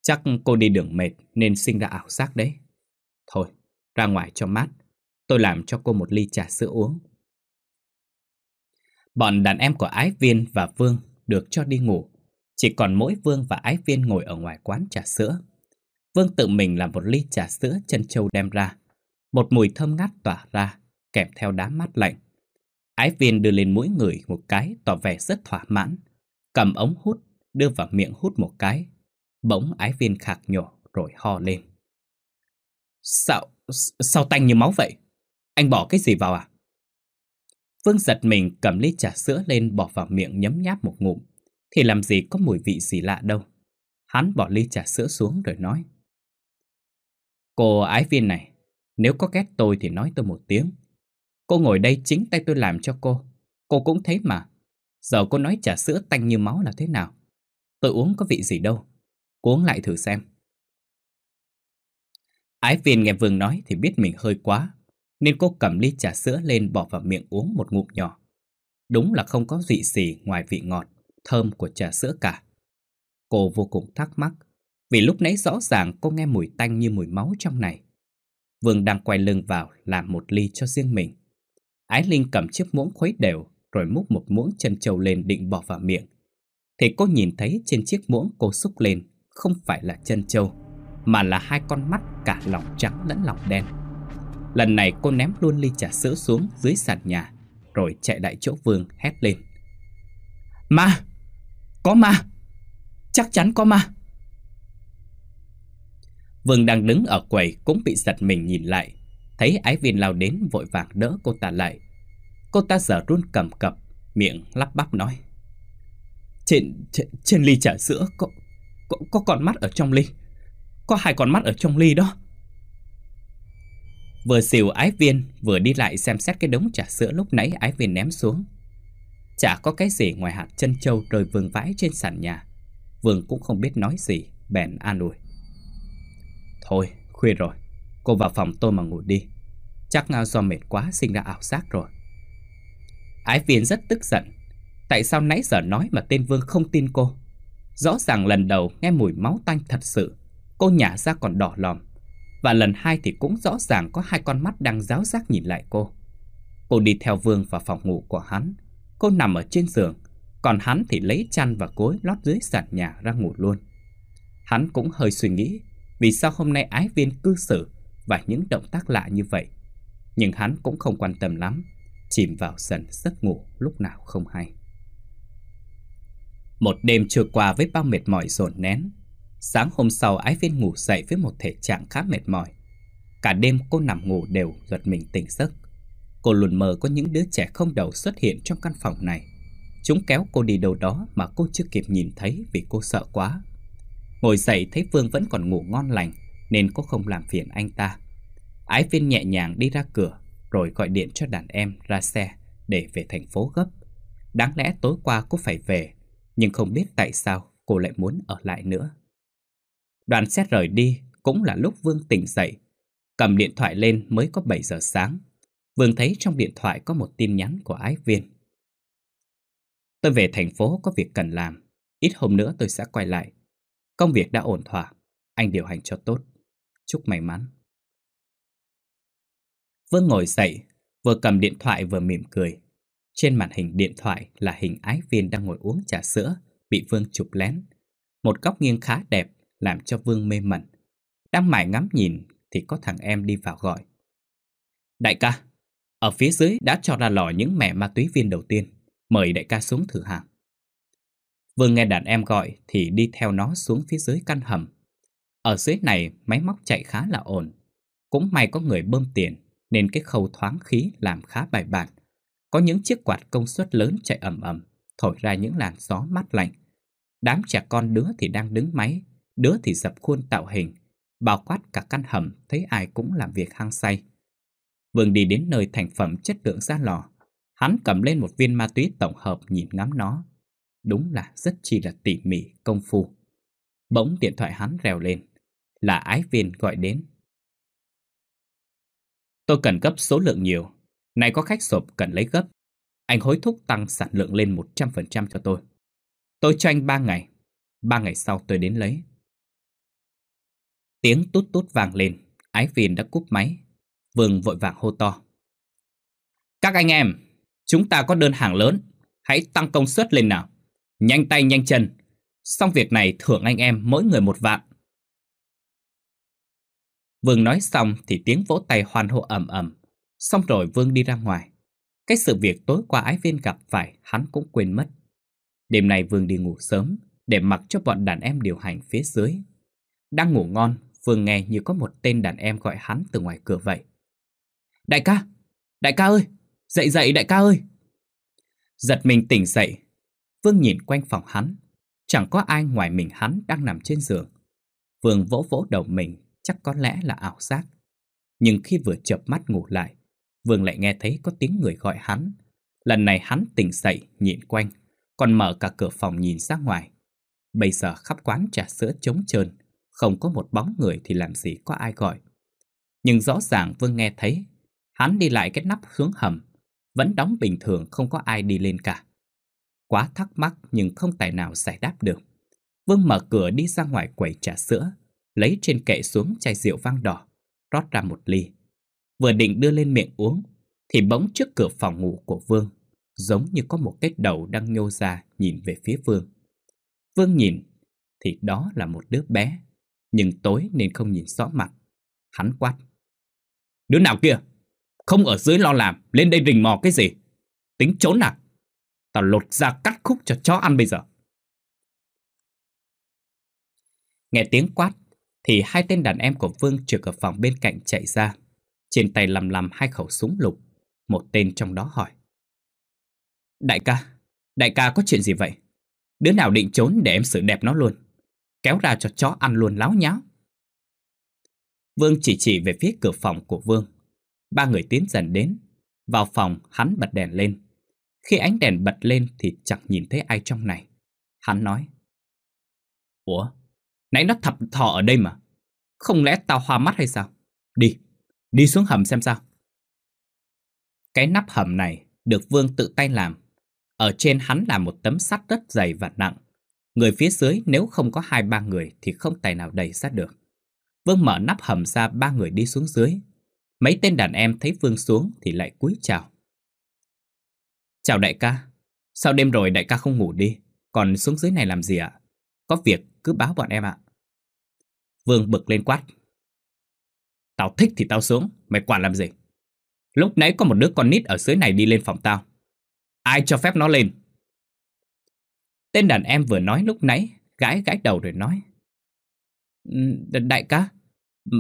Chắc cô đi đường mệt Nên sinh ra ảo giác đấy Thôi ra ngoài cho mát Tôi làm cho cô một ly trà sữa uống Bọn đàn em của Ái Viên và Vương được cho đi ngủ. Chỉ còn mỗi Vương và Ái Viên ngồi ở ngoài quán trà sữa. Vương tự mình làm một ly trà sữa chân châu đem ra. Một mùi thơm ngát tỏa ra, kèm theo đá mát lạnh. Ái Viên đưa lên mũi người một cái tỏ vẻ rất thỏa mãn. Cầm ống hút, đưa vào miệng hút một cái. Bỗng Ái Viên khạc nhổ rồi ho lên. Sao, sao tanh như máu vậy? Anh bỏ cái gì vào à? Vương giật mình cầm ly trà sữa lên bỏ vào miệng nhấm nháp một ngụm. Thì làm gì có mùi vị gì lạ đâu. Hắn bỏ ly trà sữa xuống rồi nói. Cô ái viên này, nếu có ghét tôi thì nói tôi một tiếng. Cô ngồi đây chính tay tôi làm cho cô. Cô cũng thấy mà. Giờ cô nói trà sữa tanh như máu là thế nào? Tôi uống có vị gì đâu. Cô uống lại thử xem. Ái viên nghe Vương nói thì biết mình hơi quá nên cô cầm ly trà sữa lên bỏ vào miệng uống một ngụm nhỏ. Đúng là không có vị gì ngoài vị ngọt, thơm của trà sữa cả. Cô vô cùng thắc mắc, vì lúc nãy rõ ràng cô nghe mùi tanh như mùi máu trong này. Vương đang quay lưng vào làm một ly cho riêng mình. Ái Linh cầm chiếc muỗng khuấy đều rồi múc một muỗng chân trâu lên định bỏ vào miệng. Thì cô nhìn thấy trên chiếc muỗng cô xúc lên không phải là chân trâu mà là hai con mắt cả lòng trắng lẫn lòng đen. Lần này cô ném luôn ly trà sữa xuống dưới sàn nhà Rồi chạy đại chỗ vương hét lên Ma! Có ma! Chắc chắn có ma! Vương đang đứng ở quầy cũng bị giật mình nhìn lại Thấy ái viên lao đến vội vàng đỡ cô ta lại Cô ta giờ run cầm cập Miệng lắp bắp nói Trên trên, trên ly trà sữa có, có, có con mắt ở trong ly Có hai con mắt ở trong ly đó Vừa xỉu ái viên Vừa đi lại xem xét cái đống trà sữa lúc nãy ái viên ném xuống Chả có cái gì ngoài hạt chân trâu rơi vương vãi trên sàn nhà Vương cũng không biết nói gì Bèn an ủi Thôi khuya rồi Cô vào phòng tôi mà ngủ đi Chắc ngao do mệt quá sinh ra ảo giác rồi Ái viên rất tức giận Tại sao nãy giờ nói mà tên Vương không tin cô Rõ ràng lần đầu nghe mùi máu tanh thật sự Cô nhả ra còn đỏ lòm và lần hai thì cũng rõ ràng có hai con mắt đang giáo giác nhìn lại cô. Cô đi theo Vương vào phòng ngủ của hắn. Cô nằm ở trên giường, còn hắn thì lấy chăn và cối lót dưới sàn nhà ra ngủ luôn. Hắn cũng hơi suy nghĩ vì sao hôm nay ái viên cư xử và những động tác lạ như vậy. Nhưng hắn cũng không quan tâm lắm, chìm vào sần giấc ngủ lúc nào không hay. Một đêm trôi qua với bao mệt mỏi dồn nén, Sáng hôm sau Ái Viên ngủ dậy với một thể trạng khá mệt mỏi. Cả đêm cô nằm ngủ đều giật mình tỉnh giấc. Cô luôn mơ có những đứa trẻ không đầu xuất hiện trong căn phòng này. Chúng kéo cô đi đâu đó mà cô chưa kịp nhìn thấy vì cô sợ quá. Ngồi dậy thấy Phương vẫn còn ngủ ngon lành nên cô không làm phiền anh ta. Ái Viên nhẹ nhàng đi ra cửa rồi gọi điện cho đàn em ra xe để về thành phố gấp. Đáng lẽ tối qua cô phải về nhưng không biết tại sao cô lại muốn ở lại nữa. Đoàn xe rời đi cũng là lúc Vương tỉnh dậy. Cầm điện thoại lên mới có 7 giờ sáng. Vương thấy trong điện thoại có một tin nhắn của ái viên. Tôi về thành phố có việc cần làm. Ít hôm nữa tôi sẽ quay lại. Công việc đã ổn thỏa. Anh điều hành cho tốt. Chúc may mắn. Vương ngồi dậy, vừa cầm điện thoại vừa mỉm cười. Trên màn hình điện thoại là hình ái viên đang ngồi uống trà sữa, bị Vương chụp lén. Một góc nghiêng khá đẹp, làm cho Vương mê mẩn. Đang mải ngắm nhìn thì có thằng em đi vào gọi. Đại ca, ở phía dưới đã cho ra lò những mẻ ma túy viên đầu tiên. Mời đại ca xuống thử hàng. Vương nghe đàn em gọi thì đi theo nó xuống phía dưới căn hầm. Ở dưới này máy móc chạy khá là ổn. Cũng may có người bơm tiền nên cái khâu thoáng khí làm khá bài bản. Có những chiếc quạt công suất lớn chạy ầm ầm, thổi ra những làn gió mát lạnh. Đám trẻ con đứa thì đang đứng máy, đứa thì dập khuôn tạo hình, bao quát cả căn hầm thấy ai cũng làm việc hăng say. Vương đi đến nơi thành phẩm chất lượng ra lò, hắn cầm lên một viên ma túy tổng hợp nhìn ngắm nó. Đúng là rất chi là tỉ mỉ, công phu. Bỗng điện thoại hắn rèo lên, là ái viên gọi đến. Tôi cần gấp số lượng nhiều, nay có khách sộp cần lấy gấp. Anh hối thúc tăng sản lượng lên 100% cho tôi. Tôi cho anh 3 ngày, 3 ngày sau tôi đến lấy. Tiếng tút tút vàng lên, Ái Phiền đã cúp máy. Vương vội vàng hô to. Các anh em, chúng ta có đơn hàng lớn, hãy tăng công suất lên nào. Nhanh tay nhanh chân, xong việc này thưởng anh em mỗi người một vạn. Vương nói xong thì tiếng vỗ tay hoan hô ầm ầm. Xong rồi Vương đi ra ngoài. Cái sự việc tối qua ái viên gặp phải hắn cũng quên mất. Đêm nay Vương đi ngủ sớm để mặc cho bọn đàn em điều hành phía dưới. Đang ngủ ngon Phương nghe như có một tên đàn em gọi hắn từ ngoài cửa vậy. Đại ca! Đại ca ơi! Dậy dậy đại ca ơi! Giật mình tỉnh dậy, Phương nhìn quanh phòng hắn. Chẳng có ai ngoài mình hắn đang nằm trên giường. Phương vỗ vỗ đầu mình, chắc có lẽ là ảo giác. Nhưng khi vừa chợp mắt ngủ lại, Vương lại nghe thấy có tiếng người gọi hắn. Lần này hắn tỉnh dậy, nhìn quanh, còn mở cả cửa phòng nhìn ra ngoài. Bây giờ khắp quán trà sữa trống trơn, không có một bóng người thì làm gì có ai gọi. Nhưng rõ ràng Vương nghe thấy, hắn đi lại cái nắp hướng hầm, vẫn đóng bình thường không có ai đi lên cả. Quá thắc mắc nhưng không tài nào giải đáp được. Vương mở cửa đi ra ngoài quầy trà sữa, lấy trên kệ xuống chai rượu vang đỏ, rót ra một ly. Vừa định đưa lên miệng uống, thì bỗng trước cửa phòng ngủ của Vương, giống như có một cái đầu đang nhô ra nhìn về phía Vương. Vương nhìn, thì đó là một đứa bé nhưng tối nên không nhìn rõ mặt. Hắn quát. Đứa nào kia? Không ở dưới lo làm, lên đây rình mò cái gì? Tính trốn à? Tao lột ra cắt khúc cho chó ăn bây giờ. Nghe tiếng quát, thì hai tên đàn em của Vương trực ở phòng bên cạnh chạy ra. Trên tay lầm lầm hai khẩu súng lục, một tên trong đó hỏi. Đại ca, đại ca có chuyện gì vậy? Đứa nào định trốn để em xử đẹp nó luôn? kéo ra cho chó ăn luôn láo nháo. Vương chỉ chỉ về phía cửa phòng của Vương. Ba người tiến dần đến. Vào phòng, hắn bật đèn lên. Khi ánh đèn bật lên thì chẳng nhìn thấy ai trong này. Hắn nói. Ủa, nãy nó thập thọ ở đây mà. Không lẽ tao hoa mắt hay sao? Đi, đi xuống hầm xem sao. Cái nắp hầm này được Vương tự tay làm. Ở trên hắn là một tấm sắt rất dày và nặng. Người phía dưới nếu không có hai ba người thì không tài nào đẩy sát được. Vương mở nắp hầm ra ba người đi xuống dưới. Mấy tên đàn em thấy Vương xuống thì lại cúi chào. Chào đại ca, sao đêm rồi đại ca không ngủ đi, còn xuống dưới này làm gì ạ? Có việc cứ báo bọn em ạ. Vương bực lên quát. Tao thích thì tao xuống, mày quản làm gì? Lúc nãy có một đứa con nít ở dưới này đi lên phòng tao. Ai cho phép nó lên? Tên đàn em vừa nói lúc nãy, gãi gãi đầu rồi nói. Ừ, đại ca,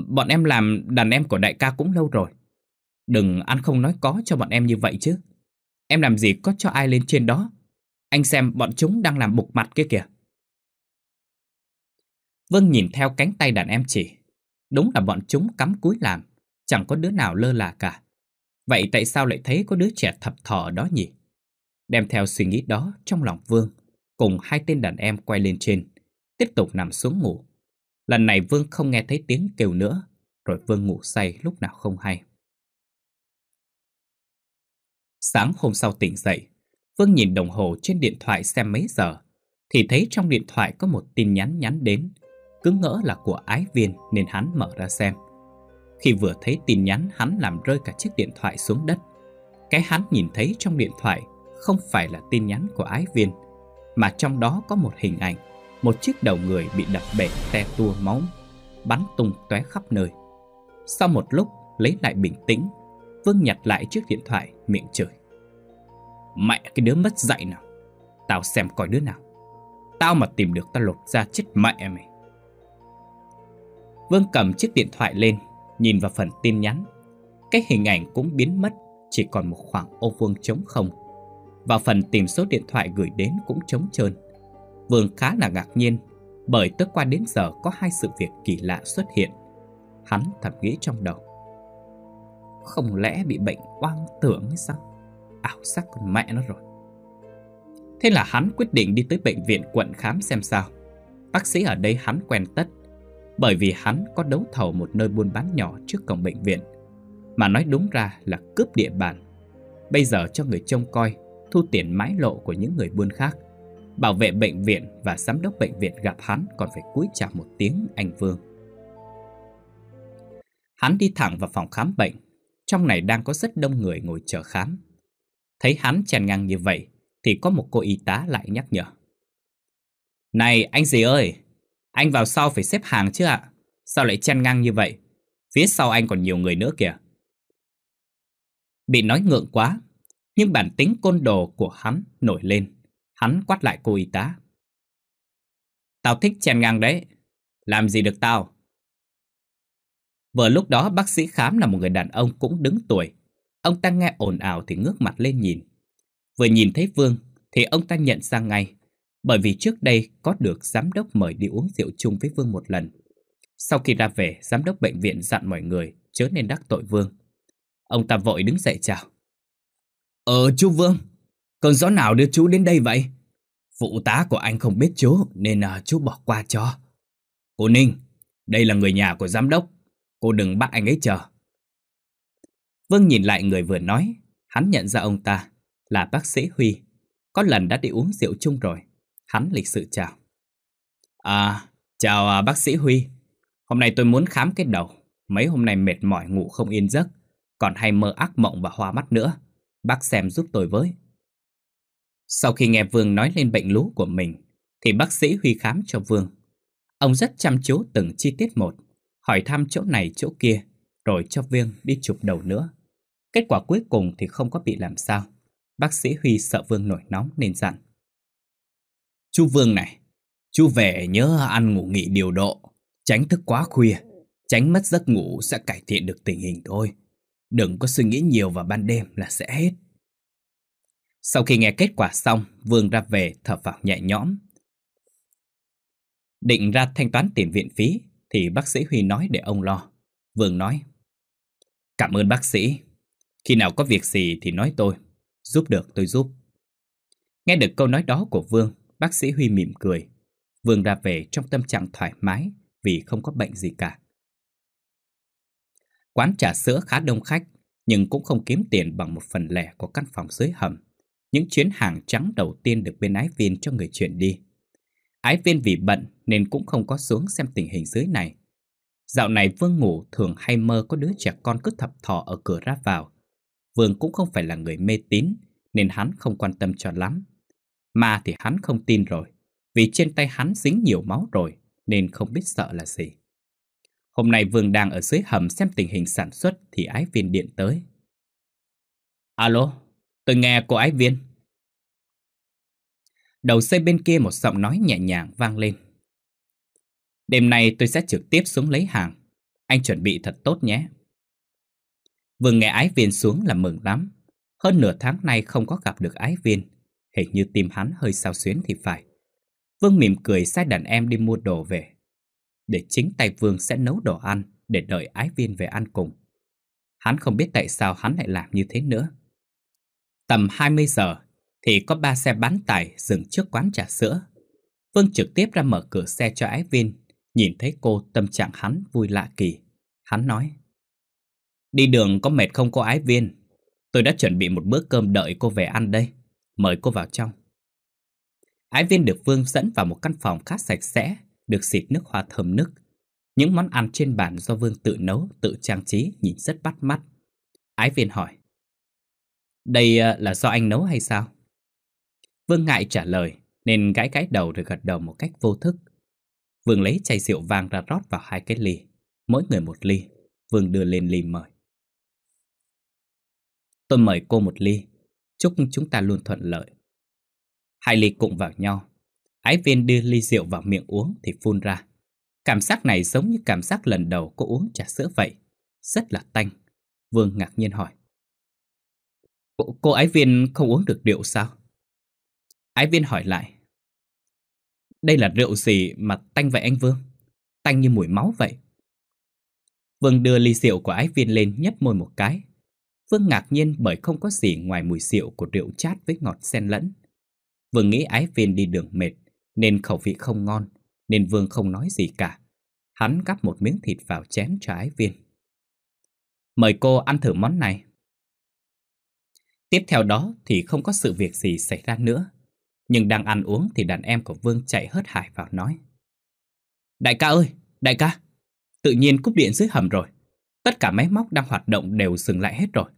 bọn em làm đàn em của đại ca cũng lâu rồi. Đừng ăn không nói có cho bọn em như vậy chứ. Em làm gì có cho ai lên trên đó. Anh xem bọn chúng đang làm bục mặt kia kìa. Vâng nhìn theo cánh tay đàn em chỉ. Đúng là bọn chúng cắm cúi làm, chẳng có đứa nào lơ là cả. Vậy tại sao lại thấy có đứa trẻ thập thò đó nhỉ? Đem theo suy nghĩ đó trong lòng Vương, cùng hai tên đàn em quay lên trên, tiếp tục nằm xuống ngủ. Lần này Vương không nghe thấy tiếng kêu nữa, rồi Vương ngủ say lúc nào không hay. Sáng hôm sau tỉnh dậy, Vương nhìn đồng hồ trên điện thoại xem mấy giờ, thì thấy trong điện thoại có một tin nhắn nhắn đến, cứ ngỡ là của ái viên nên hắn mở ra xem. Khi vừa thấy tin nhắn hắn làm rơi cả chiếc điện thoại xuống đất. Cái hắn nhìn thấy trong điện thoại không phải là tin nhắn của ái viên, mà trong đó có một hình ảnh, một chiếc đầu người bị đập bể te tua máu, bắn tung tóe khắp nơi. Sau một lúc lấy lại bình tĩnh, Vương nhặt lại chiếc điện thoại miệng trời. Mẹ cái đứa mất dạy nào, tao xem coi đứa nào. Tao mà tìm được tao lột ra chết mẹ mày. Vương cầm chiếc điện thoại lên, nhìn vào phần tin nhắn. Cái hình ảnh cũng biến mất, chỉ còn một khoảng ô vuông trống không và phần tìm số điện thoại gửi đến cũng trống trơn. Vương khá là ngạc nhiên bởi tới qua đến giờ có hai sự việc kỳ lạ xuất hiện. Hắn thầm nghĩ trong đầu. Không lẽ bị bệnh oang tưởng hay sao? Ảo giác con mẹ nó rồi. Thế là hắn quyết định đi tới bệnh viện quận khám xem sao. Bác sĩ ở đây hắn quen tất bởi vì hắn có đấu thầu một nơi buôn bán nhỏ trước cổng bệnh viện. Mà nói đúng ra là cướp địa bàn. Bây giờ cho người trông coi thu tiền mãi lộ của những người buôn khác. Bảo vệ bệnh viện và giám đốc bệnh viện gặp hắn còn phải cúi chào một tiếng anh Vương. Hắn đi thẳng vào phòng khám bệnh, trong này đang có rất đông người ngồi chờ khám. Thấy hắn chèn ngang như vậy, thì có một cô y tá lại nhắc nhở. Này anh gì ơi, anh vào sau phải xếp hàng chứ ạ, sao lại chen ngang như vậy? Phía sau anh còn nhiều người nữa kìa. Bị nói ngượng quá, nhưng bản tính côn đồ của hắn nổi lên. Hắn quát lại cô y tá. Tao thích chèn ngang đấy, làm gì được tao? Vừa lúc đó bác sĩ khám là một người đàn ông cũng đứng tuổi. Ông ta nghe ồn ào thì ngước mặt lên nhìn. Vừa nhìn thấy Vương thì ông ta nhận ra ngay. Bởi vì trước đây có được giám đốc mời đi uống rượu chung với Vương một lần. Sau khi ra về, giám đốc bệnh viện dặn mọi người chớ nên đắc tội Vương. Ông ta vội đứng dậy chào. Ờ chú Vương, con gió nào đưa chú đến đây vậy? Phụ tá của anh không biết chú nên à, chú bỏ qua cho. Cô Ninh, đây là người nhà của giám đốc. Cô đừng bắt anh ấy chờ. Vương nhìn lại người vừa nói. Hắn nhận ra ông ta là bác sĩ Huy. Có lần đã đi uống rượu chung rồi. Hắn lịch sự chào. À, chào à, bác sĩ Huy. Hôm nay tôi muốn khám cái đầu. Mấy hôm nay mệt mỏi ngủ không yên giấc. Còn hay mơ ác mộng và hoa mắt nữa. Bác xem giúp tôi với. Sau khi nghe Vương nói lên bệnh lú của mình, thì bác sĩ Huy khám cho Vương. Ông rất chăm chú từng chi tiết một, hỏi thăm chỗ này chỗ kia, rồi cho Vương đi chụp đầu nữa. Kết quả cuối cùng thì không có bị làm sao. Bác sĩ Huy sợ Vương nổi nóng nên dặn. Chú Vương này, chú về nhớ ăn ngủ nghỉ điều độ, tránh thức quá khuya, tránh mất giấc ngủ sẽ cải thiện được tình hình thôi. Đừng có suy nghĩ nhiều vào ban đêm là sẽ hết. Sau khi nghe kết quả xong, Vương ra về thở phào nhẹ nhõm. Định ra thanh toán tiền viện phí, thì bác sĩ Huy nói để ông lo. Vương nói, cảm ơn bác sĩ. Khi nào có việc gì thì nói tôi, giúp được tôi giúp. Nghe được câu nói đó của Vương, bác sĩ Huy mỉm cười. Vương ra về trong tâm trạng thoải mái vì không có bệnh gì cả. Quán trà sữa khá đông khách, nhưng cũng không kiếm tiền bằng một phần lẻ của căn phòng dưới hầm. Những chuyến hàng trắng đầu tiên được bên ái viên cho người chuyển đi. Ái viên vì bận nên cũng không có xuống xem tình hình dưới này. Dạo này Vương ngủ thường hay mơ có đứa trẻ con cứ thập thò ở cửa ra vào. Vương cũng không phải là người mê tín, nên hắn không quan tâm cho lắm. Mà thì hắn không tin rồi, vì trên tay hắn dính nhiều máu rồi, nên không biết sợ là gì. Hôm nay Vương đang ở dưới hầm xem tình hình sản xuất thì ái viên điện tới. Alo, tôi nghe cô ái viên. Đầu dây bên kia một giọng nói nhẹ nhàng vang lên. Đêm nay tôi sẽ trực tiếp xuống lấy hàng. Anh chuẩn bị thật tốt nhé. Vừa nghe ái viên xuống là mừng lắm. Hơn nửa tháng nay không có gặp được ái viên. Hình như tim hắn hơi sao xuyến thì phải. Vương mỉm cười sai đàn em đi mua đồ về để chính tay Vương sẽ nấu đồ ăn để đợi ái viên về ăn cùng. Hắn không biết tại sao hắn lại làm như thế nữa. Tầm 20 giờ thì có ba xe bán tải dừng trước quán trà sữa. Vương trực tiếp ra mở cửa xe cho ái viên, nhìn thấy cô tâm trạng hắn vui lạ kỳ. Hắn nói, đi đường có mệt không cô ái viên? Tôi đã chuẩn bị một bữa cơm đợi cô về ăn đây, mời cô vào trong. Ái viên được Vương dẫn vào một căn phòng khá sạch sẽ, được xịt nước hoa thơm nức. Những món ăn trên bàn do Vương tự nấu, tự trang trí nhìn rất bắt mắt. Ái viên hỏi. Đây ờ, là do anh nấu hay sao? Vương ngại trả lời, nên gãi gãi đầu rồi gật đầu một cách vô thức. Vương lấy chai rượu vàng ra rót vào hai cái ly, mỗi người một ly. Vương đưa lên ly mời. Tôi mời cô một ly, chúc chúng ta luôn thuận lợi. Hai ly cụng vào nhau, Ái viên đưa ly rượu vào miệng uống thì phun ra. Cảm giác này giống như cảm giác lần đầu cô uống trà sữa vậy. Rất là tanh. Vương ngạc nhiên hỏi. Cô, cô ái viên không uống được rượu sao? Ái viên hỏi lại. Đây là rượu gì mà tanh vậy anh Vương? Tanh như mùi máu vậy. Vương đưa ly rượu của ái viên lên nhấp môi một cái. Vương ngạc nhiên bởi không có gì ngoài mùi rượu của rượu chát với ngọt xen lẫn. Vương nghĩ ái viên đi đường mệt nên khẩu vị không ngon, nên Vương không nói gì cả. Hắn gắp một miếng thịt vào chén cho ái viên. Mời cô ăn thử món này. Tiếp theo đó thì không có sự việc gì xảy ra nữa. Nhưng đang ăn uống thì đàn em của Vương chạy hớt hải vào nói. Đại ca ơi, đại ca, tự nhiên cúp điện dưới hầm rồi. Tất cả máy móc đang hoạt động đều dừng lại hết rồi.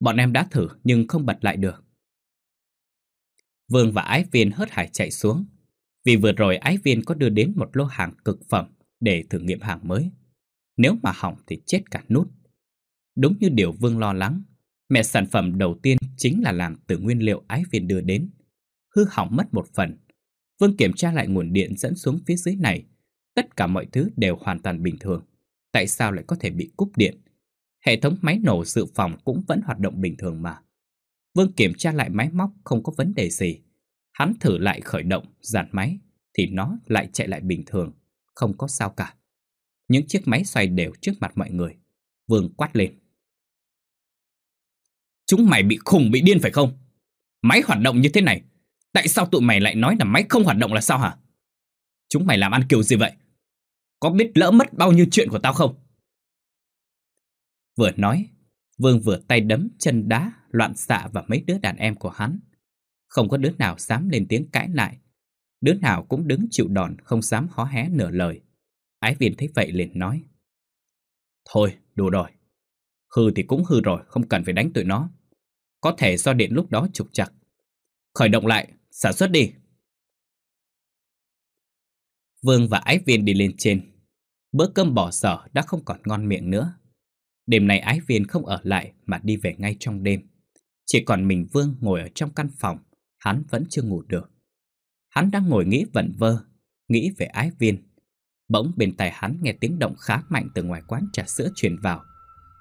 Bọn em đã thử nhưng không bật lại được. Vương và Ái Viên hớt hải chạy xuống, vì vừa rồi ái viên có đưa đến một lô hàng cực phẩm để thử nghiệm hàng mới. Nếu mà hỏng thì chết cả nút. Đúng như điều Vương lo lắng, mẹ sản phẩm đầu tiên chính là làm từ nguyên liệu ái viên đưa đến. Hư hỏng mất một phần. Vương kiểm tra lại nguồn điện dẫn xuống phía dưới này. Tất cả mọi thứ đều hoàn toàn bình thường. Tại sao lại có thể bị cúp điện? Hệ thống máy nổ dự phòng cũng vẫn hoạt động bình thường mà. Vương kiểm tra lại máy móc không có vấn đề gì. Hắn thử lại khởi động, giản máy, thì nó lại chạy lại bình thường, không có sao cả. Những chiếc máy xoay đều trước mặt mọi người. Vương quát lên. Chúng mày bị khùng, bị điên phải không? Máy hoạt động như thế này, tại sao tụi mày lại nói là máy không hoạt động là sao hả? Chúng mày làm ăn kiểu gì vậy? Có biết lỡ mất bao nhiêu chuyện của tao không? Vừa nói, Vương vừa tay đấm chân đá, loạn xạ vào mấy đứa đàn em của hắn. Không có đứa nào dám lên tiếng cãi lại Đứa nào cũng đứng chịu đòn Không dám hó hé nửa lời Ái viên thấy vậy liền nói Thôi đủ rồi Hư thì cũng hư rồi Không cần phải đánh tụi nó Có thể do điện lúc đó trục chặt Khởi động lại sản xuất đi Vương và ái viên đi lên trên Bữa cơm bỏ sở đã không còn ngon miệng nữa Đêm nay ái viên không ở lại mà đi về ngay trong đêm Chỉ còn mình Vương ngồi ở trong căn phòng hắn vẫn chưa ngủ được. Hắn đang ngồi nghĩ vẩn vơ, nghĩ về ái viên. Bỗng bên tai hắn nghe tiếng động khá mạnh từ ngoài quán trà sữa truyền vào.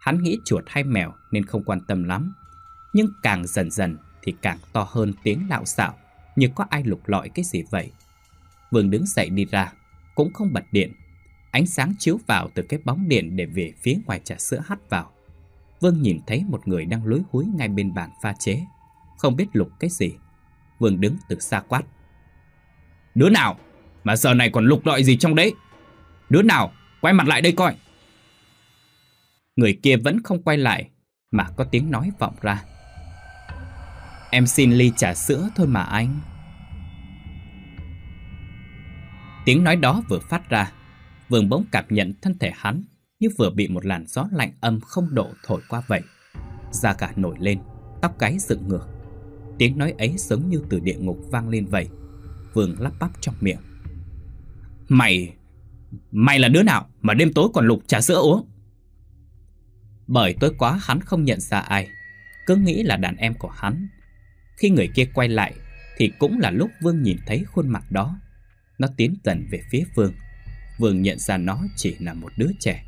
Hắn nghĩ chuột hay mèo nên không quan tâm lắm. Nhưng càng dần dần thì càng to hơn tiếng lạo xạo, như có ai lục lọi cái gì vậy. Vương đứng dậy đi ra, cũng không bật điện. Ánh sáng chiếu vào từ cái bóng điện để về phía ngoài trà sữa hắt vào. Vương nhìn thấy một người đang lối húi ngay bên bàn pha chế. Không biết lục cái gì Vương đứng từ xa quát. Đứa nào? Mà giờ này còn lục lọi gì trong đấy? Đứa nào? Quay mặt lại đây coi. Người kia vẫn không quay lại, mà có tiếng nói vọng ra. Em xin ly trà sữa thôi mà anh. Tiếng nói đó vừa phát ra, Vương bỗng cảm nhận thân thể hắn như vừa bị một làn gió lạnh âm không độ thổi qua vậy. Da gà nổi lên, tóc gáy dựng ngược. Tiếng nói ấy giống như từ địa ngục vang lên vậy Vương lắp bắp trong miệng Mày Mày là đứa nào mà đêm tối còn lục trà sữa uống Bởi tối quá hắn không nhận ra ai Cứ nghĩ là đàn em của hắn Khi người kia quay lại Thì cũng là lúc Vương nhìn thấy khuôn mặt đó Nó tiến dần về phía Vương Vương nhận ra nó chỉ là một đứa trẻ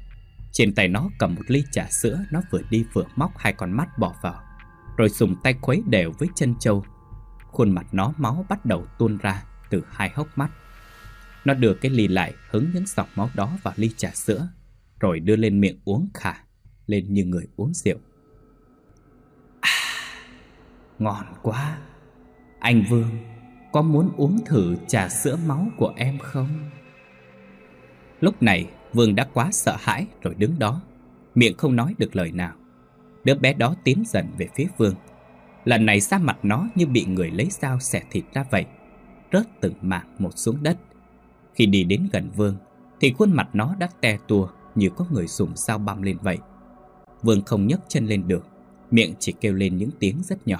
Trên tay nó cầm một ly trà sữa Nó vừa đi vừa móc hai con mắt bỏ vào rồi dùng tay khuấy đều với chân châu Khuôn mặt nó máu bắt đầu tuôn ra từ hai hốc mắt. Nó đưa cái ly lại hứng những dòng máu đó vào ly trà sữa, rồi đưa lên miệng uống khả, lên như người uống rượu. À, ngon quá! Anh Vương, có muốn uống thử trà sữa máu của em không? Lúc này, Vương đã quá sợ hãi rồi đứng đó, miệng không nói được lời nào. Đứa bé đó tiến dần về phía Vương Lần này da mặt nó như bị người lấy dao xẻ thịt ra vậy Rớt từng mảng một xuống đất Khi đi đến gần Vương Thì khuôn mặt nó đã te tua Như có người dùng dao băm lên vậy Vương không nhấc chân lên được Miệng chỉ kêu lên những tiếng rất nhỏ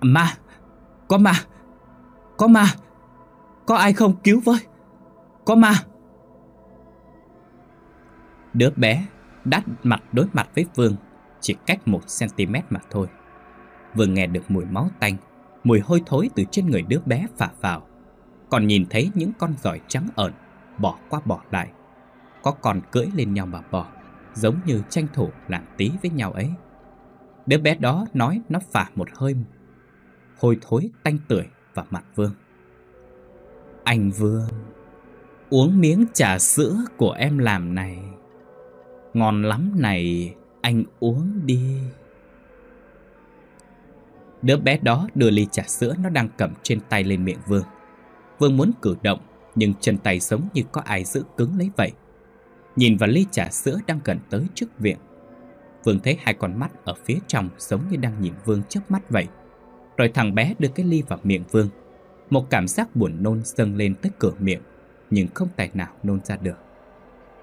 Ma Có ma Có ma Có ai không cứu với Có ma Đứa bé đã mặt đối mặt với Vương, chỉ cách 1cm mà thôi. Vương nghe được mùi máu tanh, mùi hôi thối từ trên người đứa bé phả vào. Còn nhìn thấy những con giỏi trắng ẩn, bỏ qua bỏ lại. Có con cưỡi lên nhau mà bò, giống như tranh thủ làm tí với nhau ấy. Đứa bé đó nói nó phả một hơi hôi thối tanh tưởi vào mặt Vương. Anh Vương, uống miếng trà sữa của em làm này Ngon lắm này, anh uống đi. Đứa bé đó đưa ly trà sữa nó đang cầm trên tay lên miệng Vương. Vương muốn cử động, nhưng chân tay giống như có ai giữ cứng lấy vậy. Nhìn vào ly trà sữa đang gần tới trước viện. Vương thấy hai con mắt ở phía trong giống như đang nhìn Vương chớp mắt vậy. Rồi thằng bé đưa cái ly vào miệng Vương. Một cảm giác buồn nôn dâng lên tới cửa miệng, nhưng không tài nào nôn ra được.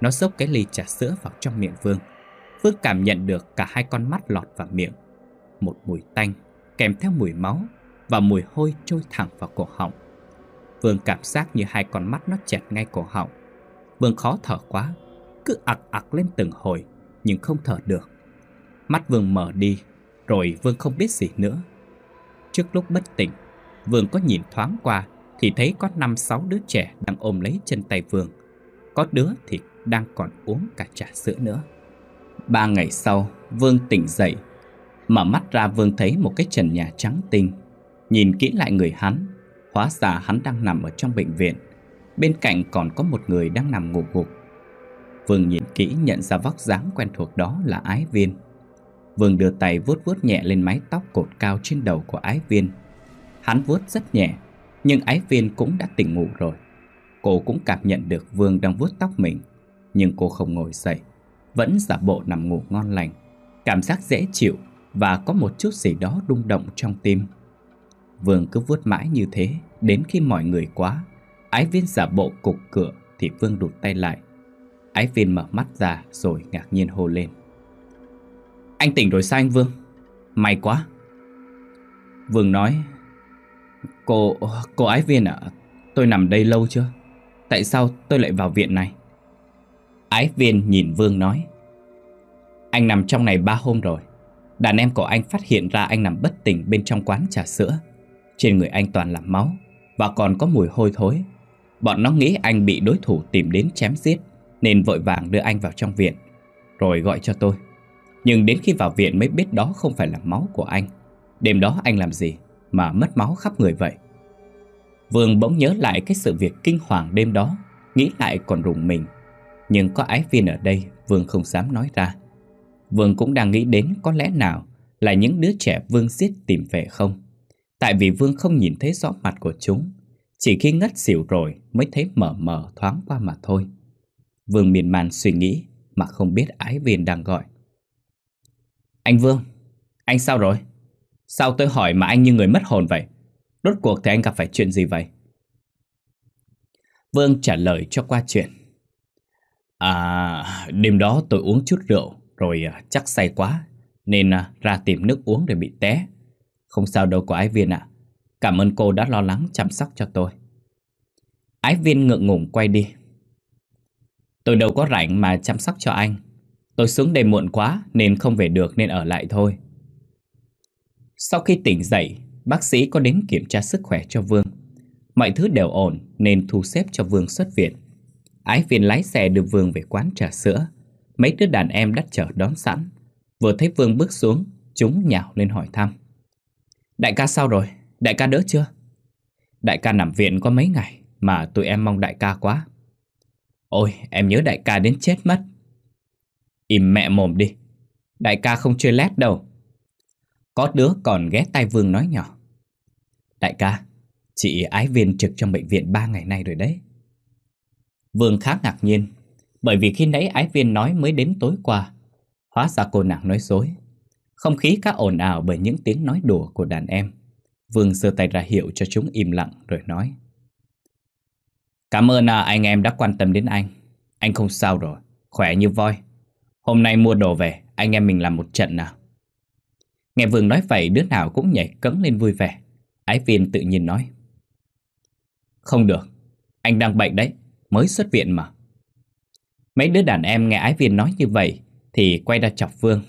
Nó dốc cái ly trà sữa vào trong miệng Vương. Vương cảm nhận được cả hai con mắt lọt vào miệng. Một mùi tanh kèm theo mùi máu và mùi hôi trôi thẳng vào cổ họng. Vương cảm giác như hai con mắt nó chẹt ngay cổ họng. Vương khó thở quá, cứ ặc ặc lên từng hồi nhưng không thở được. Mắt Vương mở đi, rồi Vương không biết gì nữa. Trước lúc bất tỉnh, Vương có nhìn thoáng qua thì thấy có năm sáu đứa trẻ đang ôm lấy chân tay Vương. Có đứa thì đang còn uống cả trà sữa nữa. Ba ngày sau, Vương tỉnh dậy, mở mắt ra Vương thấy một cái trần nhà trắng tinh. Nhìn kỹ lại người hắn, hóa ra hắn đang nằm ở trong bệnh viện. Bên cạnh còn có một người đang nằm ngủ gục. Vương nhìn kỹ nhận ra vóc dáng quen thuộc đó là Ái Viên. Vương đưa tay vuốt vuốt nhẹ lên mái tóc cột cao trên đầu của Ái Viên. Hắn vuốt rất nhẹ, nhưng Ái Viên cũng đã tỉnh ngủ rồi. Cô cũng cảm nhận được Vương đang vuốt tóc mình nhưng cô không ngồi dậy, vẫn giả bộ nằm ngủ ngon lành, cảm giác dễ chịu và có một chút gì đó rung động trong tim. Vương cứ vuốt mãi như thế, đến khi mọi người quá, Ái Viên giả bộ cục cửa thì Vương đụt tay lại. Ái Viên mở mắt ra rồi ngạc nhiên hô lên. Anh tỉnh rồi sao anh Vương? May quá. Vương nói, Cô, cô Ái Viên ạ, tôi nằm đây lâu chưa? Tại sao tôi lại vào viện này? Ái viên nhìn Vương nói Anh nằm trong này ba hôm rồi Đàn em của anh phát hiện ra anh nằm bất tỉnh bên trong quán trà sữa Trên người anh toàn là máu Và còn có mùi hôi thối Bọn nó nghĩ anh bị đối thủ tìm đến chém giết Nên vội vàng đưa anh vào trong viện Rồi gọi cho tôi Nhưng đến khi vào viện mới biết đó không phải là máu của anh Đêm đó anh làm gì Mà mất máu khắp người vậy Vương bỗng nhớ lại cái sự việc kinh hoàng đêm đó Nghĩ lại còn rùng mình nhưng có Ái Viên ở đây Vương không dám nói ra Vương cũng đang nghĩ đến có lẽ nào Là những đứa trẻ Vương giết tìm về không Tại vì Vương không nhìn thấy rõ mặt của chúng Chỉ khi ngất xỉu rồi Mới thấy mờ mờ thoáng qua mà thôi Vương miền man suy nghĩ Mà không biết Ái Viên đang gọi Anh Vương Anh sao rồi Sao tôi hỏi mà anh như người mất hồn vậy Rốt cuộc thì anh gặp phải chuyện gì vậy Vương trả lời cho qua chuyện À, đêm đó tôi uống chút rượu, rồi à, chắc say quá, nên à, ra tìm nước uống để bị té. Không sao đâu có ái viên ạ. Cảm ơn cô đã lo lắng chăm sóc cho tôi. Ái viên ngượng ngùng quay đi. Tôi đâu có rảnh mà chăm sóc cho anh. Tôi xuống đây muộn quá nên không về được nên ở lại thôi. Sau khi tỉnh dậy, bác sĩ có đến kiểm tra sức khỏe cho Vương. Mọi thứ đều ổn nên thu xếp cho Vương xuất viện. Ái phiền lái xe đưa Vương về quán trà sữa. Mấy đứa đàn em đắt chờ đón sẵn. Vừa thấy Vương bước xuống, chúng nhào lên hỏi thăm. Đại ca sao rồi? Đại ca đỡ chưa? Đại ca nằm viện có mấy ngày mà tụi em mong đại ca quá. Ôi, em nhớ đại ca đến chết mất. Im mẹ mồm đi. Đại ca không chơi lét đâu. Có đứa còn ghé tay Vương nói nhỏ. Đại ca, chị ái viên trực trong bệnh viện 3 ngày nay rồi đấy. Vương khá ngạc nhiên, bởi vì khi nãy ái viên nói mới đến tối qua. Hóa ra cô nàng nói dối. Không khí khá ồn ào bởi những tiếng nói đùa của đàn em. Vương giơ tay ra hiệu cho chúng im lặng rồi nói. Cảm ơn à, anh em đã quan tâm đến anh. Anh không sao rồi, khỏe như voi. Hôm nay mua đồ về, anh em mình làm một trận nào. Nghe Vương nói vậy, đứa nào cũng nhảy cấn lên vui vẻ. Ái viên tự nhiên nói. Không được, anh đang bệnh đấy, mới xuất viện mà. Mấy đứa đàn em nghe Ái Viên nói như vậy thì quay ra chọc Vương.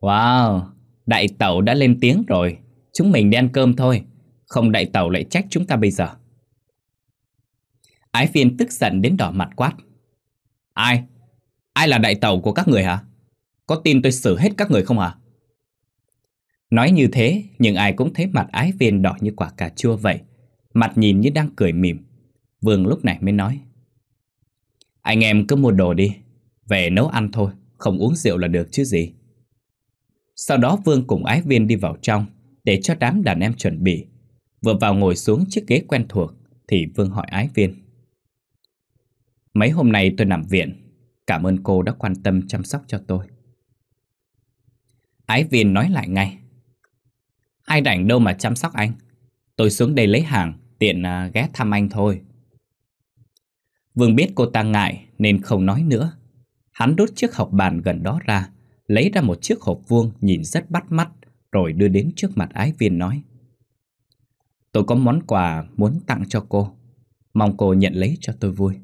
Wow, đại tẩu đã lên tiếng rồi, chúng mình đi ăn cơm thôi, không đại tẩu lại trách chúng ta bây giờ. Ái Viên tức giận đến đỏ mặt quát. Ai? Ai là đại tẩu của các người hả? Có tin tôi xử hết các người không hả? Nói như thế, nhưng ai cũng thấy mặt ái viên đỏ như quả cà chua vậy. Mặt nhìn như đang cười mỉm. Vương lúc này mới nói Anh em cứ mua đồ đi Về nấu ăn thôi Không uống rượu là được chứ gì Sau đó Vương cùng ái viên đi vào trong Để cho đám đàn em chuẩn bị Vừa vào ngồi xuống chiếc ghế quen thuộc Thì Vương hỏi ái viên Mấy hôm nay tôi nằm viện Cảm ơn cô đã quan tâm chăm sóc cho tôi Ái viên nói lại ngay Ai rảnh đâu mà chăm sóc anh Tôi xuống đây lấy hàng Tiện à, ghé thăm anh thôi Vương biết cô ta ngại nên không nói nữa. Hắn đốt chiếc học bàn gần đó ra, lấy ra một chiếc hộp vuông nhìn rất bắt mắt, rồi đưa đến trước mặt ái viên nói. Tôi có món quà muốn tặng cho cô, mong cô nhận lấy cho tôi vui.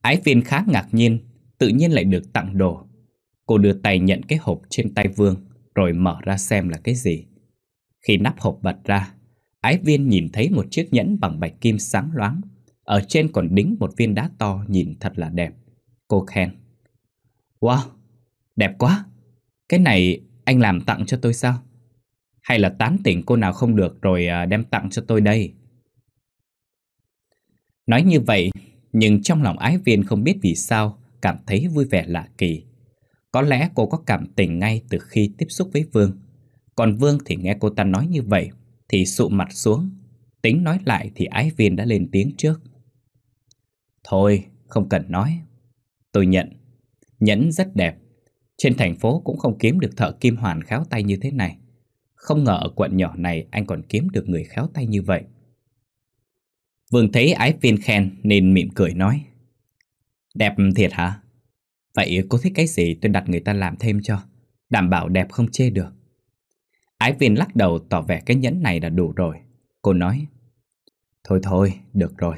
Ái viên khá ngạc nhiên, tự nhiên lại được tặng đồ. Cô đưa tay nhận cái hộp trên tay Vương, rồi mở ra xem là cái gì. Khi nắp hộp bật ra, ái viên nhìn thấy một chiếc nhẫn bằng bạch kim sáng loáng ở trên còn đính một viên đá to nhìn thật là đẹp. Cô khen. Wow, đẹp quá. Cái này anh làm tặng cho tôi sao? Hay là tán tỉnh cô nào không được rồi à, đem tặng cho tôi đây? Nói như vậy, nhưng trong lòng ái viên không biết vì sao cảm thấy vui vẻ lạ kỳ. Có lẽ cô có cảm tình ngay từ khi tiếp xúc với Vương. Còn Vương thì nghe cô ta nói như vậy, thì sụ mặt xuống. Tính nói lại thì ái viên đã lên tiếng trước. Thôi, không cần nói. Tôi nhận. Nhẫn rất đẹp. Trên thành phố cũng không kiếm được thợ kim hoàn khéo tay như thế này. Không ngờ ở quận nhỏ này anh còn kiếm được người khéo tay như vậy. Vương thấy Ái Phiên khen nên mỉm cười nói. Đẹp thiệt hả? Vậy cô thích cái gì tôi đặt người ta làm thêm cho. Đảm bảo đẹp không chê được. Ái Viên lắc đầu tỏ vẻ cái nhẫn này là đủ rồi. Cô nói, thôi thôi, được rồi.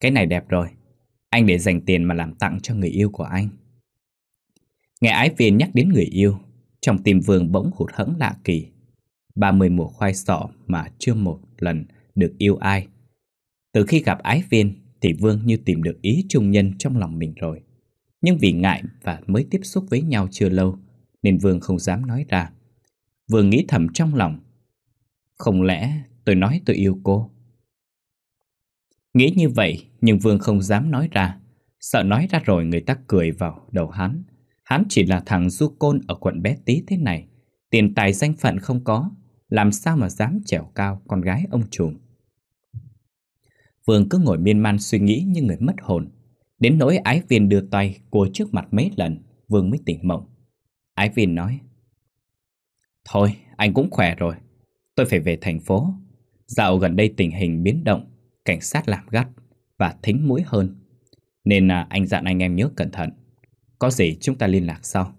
Cái này đẹp rồi, anh để dành tiền mà làm tặng cho người yêu của anh. Nghe Ái Viên nhắc đến người yêu, trong tim Vương bỗng hụt hẫng lạ kỳ. 30 mùa khoai sọ mà chưa một lần được yêu ai. Từ khi gặp Ái Viên thì Vương như tìm được ý trung nhân trong lòng mình rồi. Nhưng vì ngại và mới tiếp xúc với nhau chưa lâu nên Vương không dám nói ra. Vương nghĩ thầm trong lòng. Không lẽ tôi nói tôi yêu cô Nghĩ như vậy nhưng Vương không dám nói ra Sợ nói ra rồi người ta cười vào đầu hắn Hắn chỉ là thằng du côn ở quận bé tí thế này Tiền tài danh phận không có Làm sao mà dám trèo cao con gái ông trùm Vương cứ ngồi miên man suy nghĩ như người mất hồn Đến nỗi ái viên đưa tay cua trước mặt mấy lần Vương mới tỉnh mộng Ái viên nói Thôi anh cũng khỏe rồi Tôi phải về thành phố Dạo gần đây tình hình biến động cảnh sát làm gắt và thính mũi hơn. Nên à, anh dặn anh em nhớ cẩn thận. Có gì chúng ta liên lạc sau.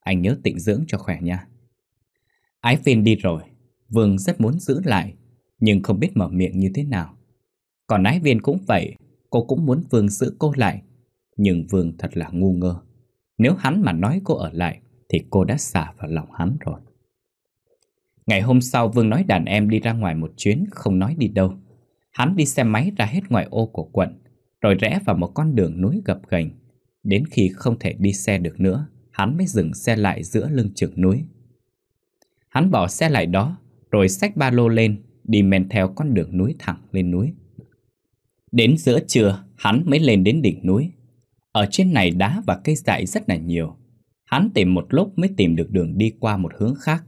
Anh nhớ tịnh dưỡng cho khỏe nha. Ái phiên đi rồi, Vương rất muốn giữ lại, nhưng không biết mở miệng như thế nào. Còn ái viên cũng vậy, cô cũng muốn Vương giữ cô lại. Nhưng Vương thật là ngu ngơ. Nếu hắn mà nói cô ở lại, thì cô đã xả vào lòng hắn rồi. Ngày hôm sau Vương nói đàn em đi ra ngoài một chuyến không nói đi đâu. Hắn đi xe máy ra hết ngoại ô của quận, rồi rẽ vào một con đường núi gập ghềnh. Đến khi không thể đi xe được nữa, hắn mới dừng xe lại giữa lưng chừng núi. Hắn bỏ xe lại đó, rồi xách ba lô lên, đi men theo con đường núi thẳng lên núi. Đến giữa trưa, hắn mới lên đến đỉnh núi. Ở trên này đá và cây dại rất là nhiều. Hắn tìm một lúc mới tìm được đường đi qua một hướng khác.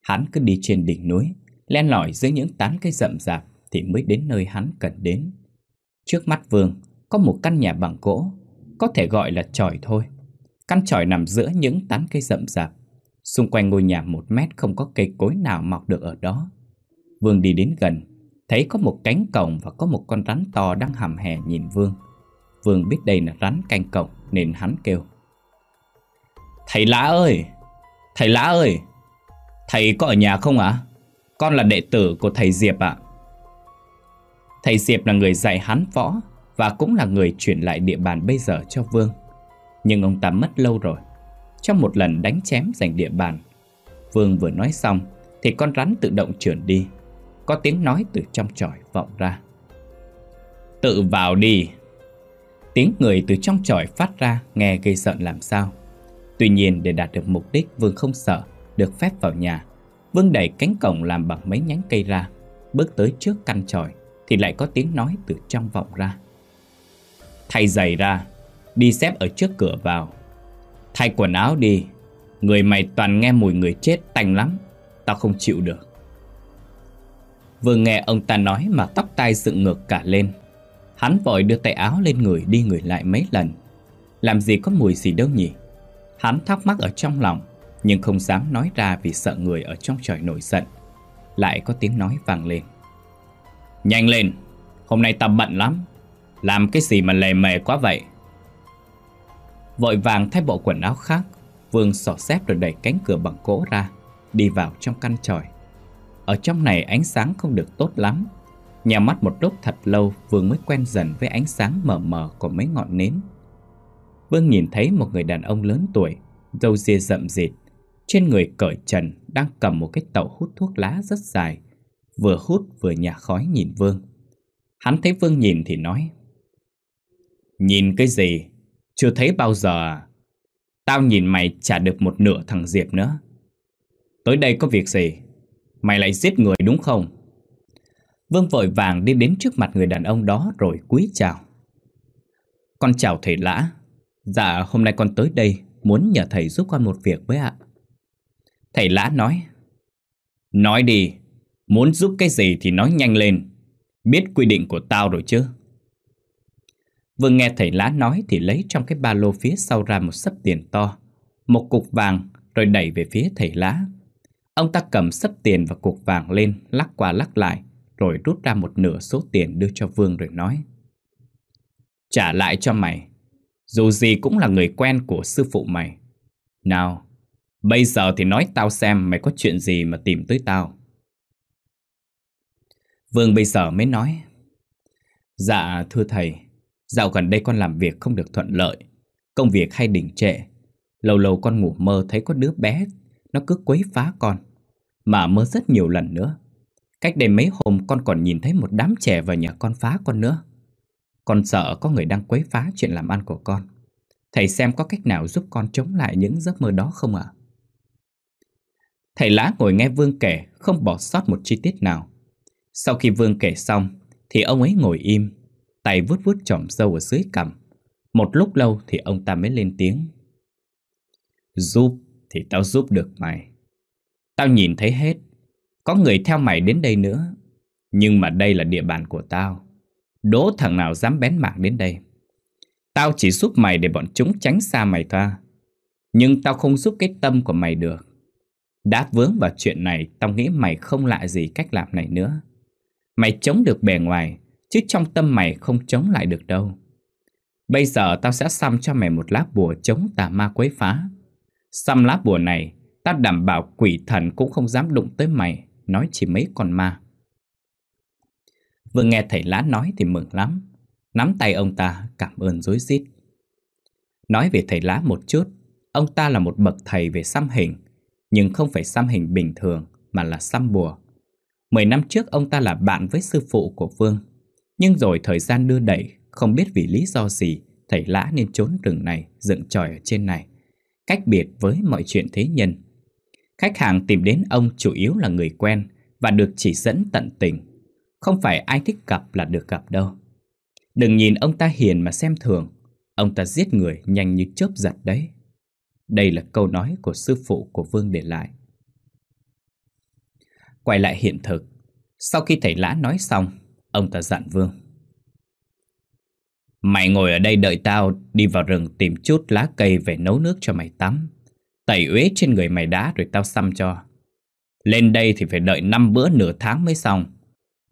Hắn cứ đi trên đỉnh núi, len lỏi dưới những tán cây rậm rạp, thì mới đến nơi hắn cần đến. Trước mắt Vương có một căn nhà bằng gỗ, có thể gọi là tròi thôi. Căn tròi nằm giữa những tán cây rậm rạp. Xung quanh ngôi nhà một mét không có cây cối nào mọc được ở đó. Vương đi đến gần, thấy có một cánh cổng và có một con rắn to đang hầm hè nhìn Vương. Vương biết đây là rắn canh cổng nên hắn kêu. Thầy lã ơi! Thầy lã ơi! Thầy có ở nhà không ạ? Con là đệ tử của thầy Diệp ạ. À? Thầy Diệp là người dạy hắn võ và cũng là người chuyển lại địa bàn bây giờ cho Vương. Nhưng ông ta mất lâu rồi. Trong một lần đánh chém giành địa bàn, Vương vừa nói xong thì con rắn tự động trườn đi. Có tiếng nói từ trong tròi vọng ra. Tự vào đi! Tiếng người từ trong tròi phát ra nghe gây sợ làm sao. Tuy nhiên để đạt được mục đích Vương không sợ, được phép vào nhà. Vương đẩy cánh cổng làm bằng mấy nhánh cây ra, bước tới trước căn tròi thì lại có tiếng nói từ trong vọng ra. Thay giày ra, đi xếp ở trước cửa vào. Thay quần áo đi, người mày toàn nghe mùi người chết tanh lắm, tao không chịu được. Vừa nghe ông ta nói mà tóc tai dựng ngược cả lên. Hắn vội đưa tay áo lên người đi người lại mấy lần. Làm gì có mùi gì đâu nhỉ? Hắn thắc mắc ở trong lòng, nhưng không dám nói ra vì sợ người ở trong trời nổi giận. Lại có tiếng nói vang lên. Nhanh lên Hôm nay ta bận lắm Làm cái gì mà lề mề quá vậy Vội vàng thay bộ quần áo khác Vương sỏ xếp rồi đẩy cánh cửa bằng gỗ ra Đi vào trong căn tròi Ở trong này ánh sáng không được tốt lắm Nhà mắt một lúc thật lâu Vương mới quen dần với ánh sáng mờ mờ của mấy ngọn nến Vương nhìn thấy một người đàn ông lớn tuổi râu ria rậm rịt Trên người cởi trần đang cầm một cái tàu hút thuốc lá rất dài vừa hút vừa nhả khói nhìn Vương. Hắn thấy Vương nhìn thì nói. Nhìn cái gì? Chưa thấy bao giờ à? Tao nhìn mày trả được một nửa thằng Diệp nữa. Tới đây có việc gì? Mày lại giết người đúng không? Vương vội vàng đi đến trước mặt người đàn ông đó rồi cúi chào. Con chào thầy lã. Dạ hôm nay con tới đây muốn nhờ thầy giúp con một việc với ạ. Thầy lã nói. Nói đi, Muốn giúp cái gì thì nói nhanh lên Biết quy định của tao rồi chứ Vừa nghe thầy lá nói thì lấy trong cái ba lô phía sau ra một sấp tiền to Một cục vàng rồi đẩy về phía thầy lá Ông ta cầm sấp tiền và cục vàng lên lắc qua lắc lại Rồi rút ra một nửa số tiền đưa cho Vương rồi nói Trả lại cho mày Dù gì cũng là người quen của sư phụ mày Nào Bây giờ thì nói tao xem mày có chuyện gì mà tìm tới tao Vương bây giờ mới nói. Dạ thưa thầy, dạo gần đây con làm việc không được thuận lợi, công việc hay đình trệ. Lâu lâu con ngủ mơ thấy có đứa bé, nó cứ quấy phá con, mà mơ rất nhiều lần nữa. Cách đây mấy hôm con còn nhìn thấy một đám trẻ vào nhà con phá con nữa. Con sợ có người đang quấy phá chuyện làm ăn của con. Thầy xem có cách nào giúp con chống lại những giấc mơ đó không ạ? Thầy lá ngồi nghe Vương kể, không bỏ sót một chi tiết nào. Sau khi Vương kể xong Thì ông ấy ngồi im Tay vuốt vuốt chỏm sâu ở dưới cằm Một lúc lâu thì ông ta mới lên tiếng Giúp thì tao giúp được mày Tao nhìn thấy hết Có người theo mày đến đây nữa Nhưng mà đây là địa bàn của tao Đố thằng nào dám bén mảng đến đây Tao chỉ giúp mày để bọn chúng tránh xa mày ta Nhưng tao không giúp cái tâm của mày được Đã vướng vào chuyện này Tao nghĩ mày không lạ gì cách làm này nữa Mày chống được bề ngoài, chứ trong tâm mày không chống lại được đâu. Bây giờ tao sẽ xăm cho mày một lá bùa chống tà ma quấy phá. Xăm lá bùa này, tao đảm bảo quỷ thần cũng không dám đụng tới mày, nói chỉ mấy con ma. Vừa nghe thầy lá nói thì mừng lắm, nắm tay ông ta cảm ơn dối rít. Nói về thầy lá một chút, ông ta là một bậc thầy về xăm hình, nhưng không phải xăm hình bình thường mà là xăm bùa. Mười năm trước ông ta là bạn với sư phụ của Vương Nhưng rồi thời gian đưa đẩy Không biết vì lý do gì Thầy lã nên trốn rừng này Dựng tròi ở trên này Cách biệt với mọi chuyện thế nhân Khách hàng tìm đến ông chủ yếu là người quen Và được chỉ dẫn tận tình Không phải ai thích gặp là được gặp đâu Đừng nhìn ông ta hiền mà xem thường Ông ta giết người nhanh như chớp giật đấy Đây là câu nói của sư phụ của Vương để lại Quay lại hiện thực Sau khi thầy lã nói xong Ông ta dặn Vương Mày ngồi ở đây đợi tao Đi vào rừng tìm chút lá cây Về nấu nước cho mày tắm Tẩy uế trên người mày đá rồi tao xăm cho Lên đây thì phải đợi 5 bữa nửa tháng mới xong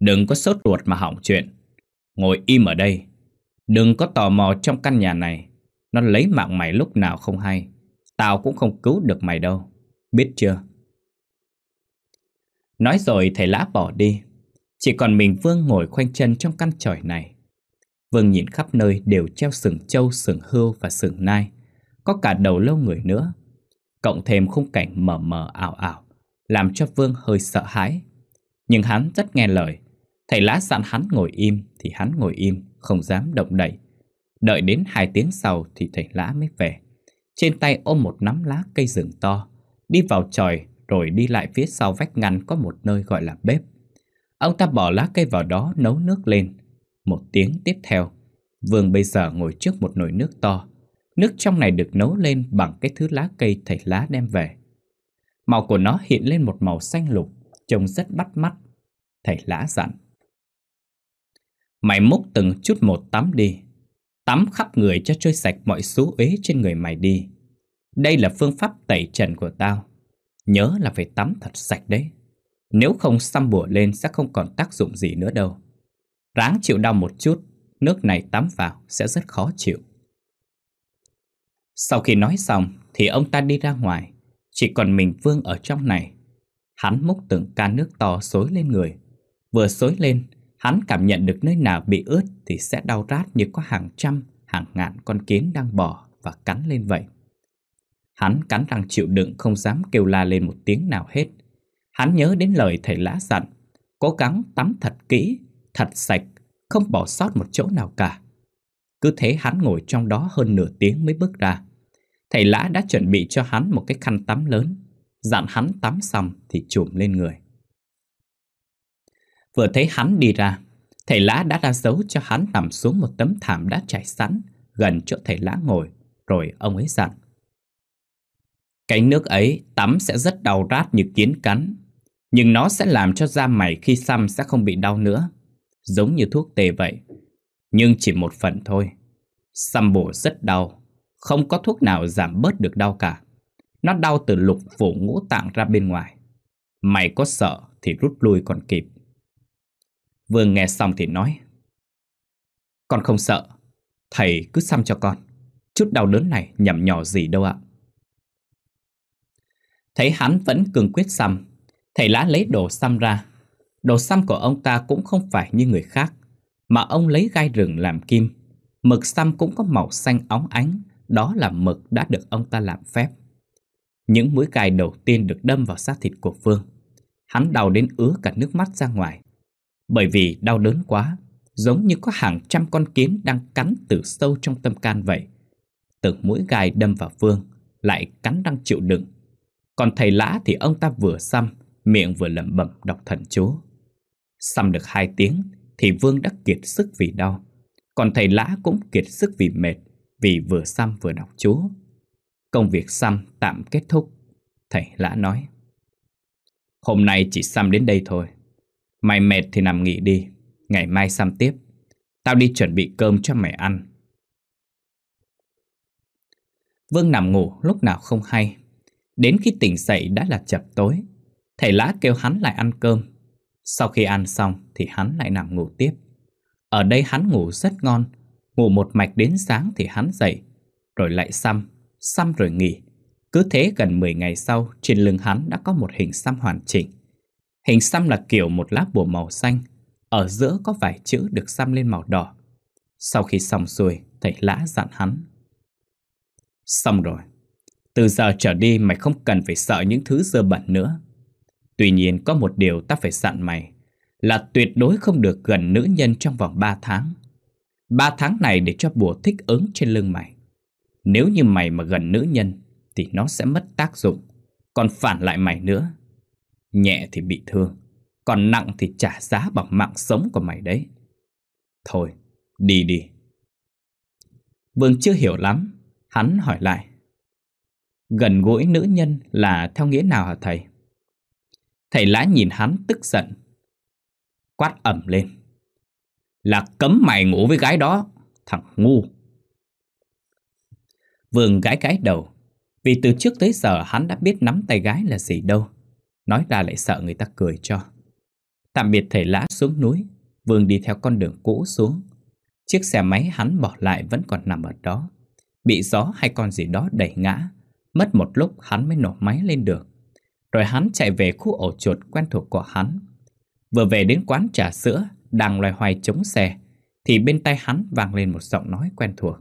Đừng có sốt ruột mà hỏng chuyện Ngồi im ở đây Đừng có tò mò trong căn nhà này Nó lấy mạng mày lúc nào không hay Tao cũng không cứu được mày đâu Biết chưa Nói rồi thầy lã bỏ đi Chỉ còn mình Vương ngồi khoanh chân trong căn tròi này Vương nhìn khắp nơi đều treo sừng trâu, sừng hươu và sừng nai Có cả đầu lâu người nữa Cộng thêm khung cảnh mờ mờ ảo ảo Làm cho Vương hơi sợ hãi Nhưng hắn rất nghe lời Thầy lã dặn hắn ngồi im Thì hắn ngồi im, không dám động đậy Đợi đến hai tiếng sau thì thầy lã mới về Trên tay ôm một nắm lá cây rừng to Đi vào tròi rồi đi lại phía sau vách ngăn có một nơi gọi là bếp. Ông ta bỏ lá cây vào đó nấu nước lên. Một tiếng tiếp theo, Vương bây giờ ngồi trước một nồi nước to. Nước trong này được nấu lên bằng cái thứ lá cây thầy lá đem về. Màu của nó hiện lên một màu xanh lục, trông rất bắt mắt. Thầy lá dặn. Mày múc từng chút một tắm đi. Tắm khắp người cho trôi sạch mọi xú ế trên người mày đi. Đây là phương pháp tẩy trần của tao. Nhớ là phải tắm thật sạch đấy Nếu không xăm bùa lên sẽ không còn tác dụng gì nữa đâu Ráng chịu đau một chút Nước này tắm vào sẽ rất khó chịu Sau khi nói xong Thì ông ta đi ra ngoài Chỉ còn mình Vương ở trong này Hắn múc từng ca nước to xối lên người Vừa xối lên Hắn cảm nhận được nơi nào bị ướt Thì sẽ đau rát như có hàng trăm Hàng ngàn con kiến đang bò và cắn lên vậy Hắn cắn răng chịu đựng không dám kêu la lên một tiếng nào hết. Hắn nhớ đến lời thầy lã dặn, cố gắng tắm thật kỹ, thật sạch, không bỏ sót một chỗ nào cả. Cứ thế hắn ngồi trong đó hơn nửa tiếng mới bước ra. Thầy lã đã chuẩn bị cho hắn một cái khăn tắm lớn, dặn hắn tắm xong thì chùm lên người. Vừa thấy hắn đi ra, thầy lã đã ra dấu cho hắn nằm xuống một tấm thảm đã trải sẵn gần chỗ thầy lã ngồi, rồi ông ấy dặn. Cái nước ấy tắm sẽ rất đau rát như kiến cắn, nhưng nó sẽ làm cho da mày khi xăm sẽ không bị đau nữa, giống như thuốc tê vậy. Nhưng chỉ một phần thôi. Xăm bổ rất đau, không có thuốc nào giảm bớt được đau cả. Nó đau từ lục phủ ngũ tạng ra bên ngoài. Mày có sợ thì rút lui còn kịp. Vương nghe xong thì nói. Con không sợ, thầy cứ xăm cho con. Chút đau đớn này nhầm nhỏ gì đâu ạ. Thấy hắn vẫn cương quyết xăm, thầy lá lấy đồ xăm ra. Đồ xăm của ông ta cũng không phải như người khác, mà ông lấy gai rừng làm kim. Mực xăm cũng có màu xanh óng ánh, đó là mực đã được ông ta làm phép. Những mũi gai đầu tiên được đâm vào xác thịt của Phương. Hắn đau đến ứa cả nước mắt ra ngoài. Bởi vì đau đớn quá, giống như có hàng trăm con kiến đang cắn từ sâu trong tâm can vậy. Từng mũi gai đâm vào Phương, lại cắn đang chịu đựng, còn thầy lã thì ông ta vừa xăm, miệng vừa lẩm bẩm đọc thần chú. Xăm được hai tiếng thì Vương đã kiệt sức vì đau. Còn thầy lã cũng kiệt sức vì mệt, vì vừa xăm vừa đọc chú. Công việc xăm tạm kết thúc, thầy lã nói. Hôm nay chỉ xăm đến đây thôi. Mày mệt thì nằm nghỉ đi, ngày mai xăm tiếp. Tao đi chuẩn bị cơm cho mày ăn. Vương nằm ngủ lúc nào không hay Đến khi tỉnh dậy đã là chập tối Thầy lã kêu hắn lại ăn cơm Sau khi ăn xong thì hắn lại nằm ngủ tiếp Ở đây hắn ngủ rất ngon Ngủ một mạch đến sáng thì hắn dậy Rồi lại xăm Xăm rồi nghỉ Cứ thế gần 10 ngày sau Trên lưng hắn đã có một hình xăm hoàn chỉnh Hình xăm là kiểu một lá bùa màu xanh Ở giữa có vài chữ được xăm lên màu đỏ Sau khi xong xuôi Thầy lã dặn hắn Xong rồi từ giờ trở đi mày không cần phải sợ những thứ dơ bẩn nữa. Tuy nhiên có một điều ta phải dặn mày là tuyệt đối không được gần nữ nhân trong vòng 3 tháng. 3 tháng này để cho bùa thích ứng trên lưng mày. Nếu như mày mà gần nữ nhân thì nó sẽ mất tác dụng, còn phản lại mày nữa. Nhẹ thì bị thương, còn nặng thì trả giá bằng mạng sống của mày đấy. Thôi, đi đi. Vương chưa hiểu lắm, hắn hỏi lại. Gần gũi nữ nhân là theo nghĩa nào hả thầy? Thầy lá nhìn hắn tức giận. Quát ẩm lên. Là cấm mày ngủ với gái đó, thằng ngu. Vương gái gái đầu, vì từ trước tới giờ hắn đã biết nắm tay gái là gì đâu. Nói ra lại sợ người ta cười cho. Tạm biệt thầy lá xuống núi, Vương đi theo con đường cũ xuống. Chiếc xe máy hắn bỏ lại vẫn còn nằm ở đó, bị gió hay con gì đó đẩy ngã. Mất một lúc hắn mới nổ máy lên được Rồi hắn chạy về khu ổ chuột quen thuộc của hắn Vừa về đến quán trà sữa Đang loay hoay chống xe Thì bên tay hắn vang lên một giọng nói quen thuộc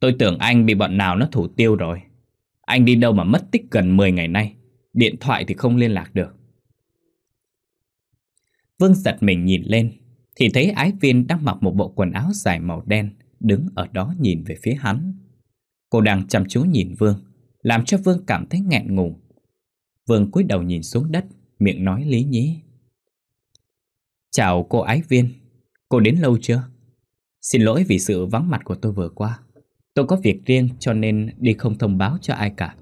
Tôi tưởng anh bị bọn nào nó thủ tiêu rồi Anh đi đâu mà mất tích gần 10 ngày nay Điện thoại thì không liên lạc được Vương giật mình nhìn lên Thì thấy ái viên đang mặc một bộ quần áo dài màu đen Đứng ở đó nhìn về phía hắn Cô đang chăm chú nhìn Vương, làm cho Vương cảm thấy nghẹn ngùng. Vương cúi đầu nhìn xuống đất, miệng nói lý nhí. Chào cô Ái Viên, cô đến lâu chưa? Xin lỗi vì sự vắng mặt của tôi vừa qua. Tôi có việc riêng cho nên đi không thông báo cho ai cả.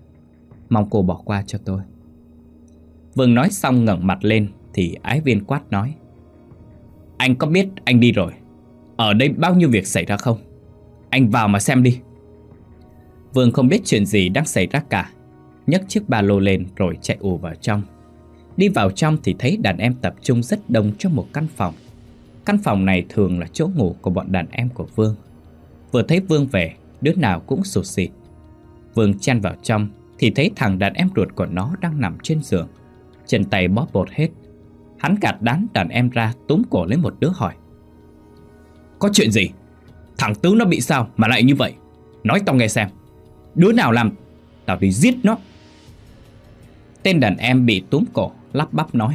Mong cô bỏ qua cho tôi. Vương nói xong ngẩng mặt lên thì Ái Viên quát nói. Anh có biết anh đi rồi, ở đây bao nhiêu việc xảy ra không? Anh vào mà xem đi. Vương không biết chuyện gì đang xảy ra cả nhấc chiếc ba lô lên rồi chạy ù vào trong. Đi vào trong thì thấy đàn em tập trung rất đông trong một căn phòng. Căn phòng này thường là chỗ ngủ của bọn đàn em của Vương. Vừa thấy Vương về, đứa nào cũng sụt xịt. Vương chen vào trong thì thấy thằng đàn em ruột của nó đang nằm trên giường. Chân tay bóp bột hết. Hắn gạt đán đàn em ra túm cổ lấy một đứa hỏi. Có chuyện gì? Thằng Tứ nó bị sao mà lại như vậy? Nói tao nghe xem. Đứa nào làm Tao đi giết nó Tên đàn em bị túm cổ Lắp bắp nói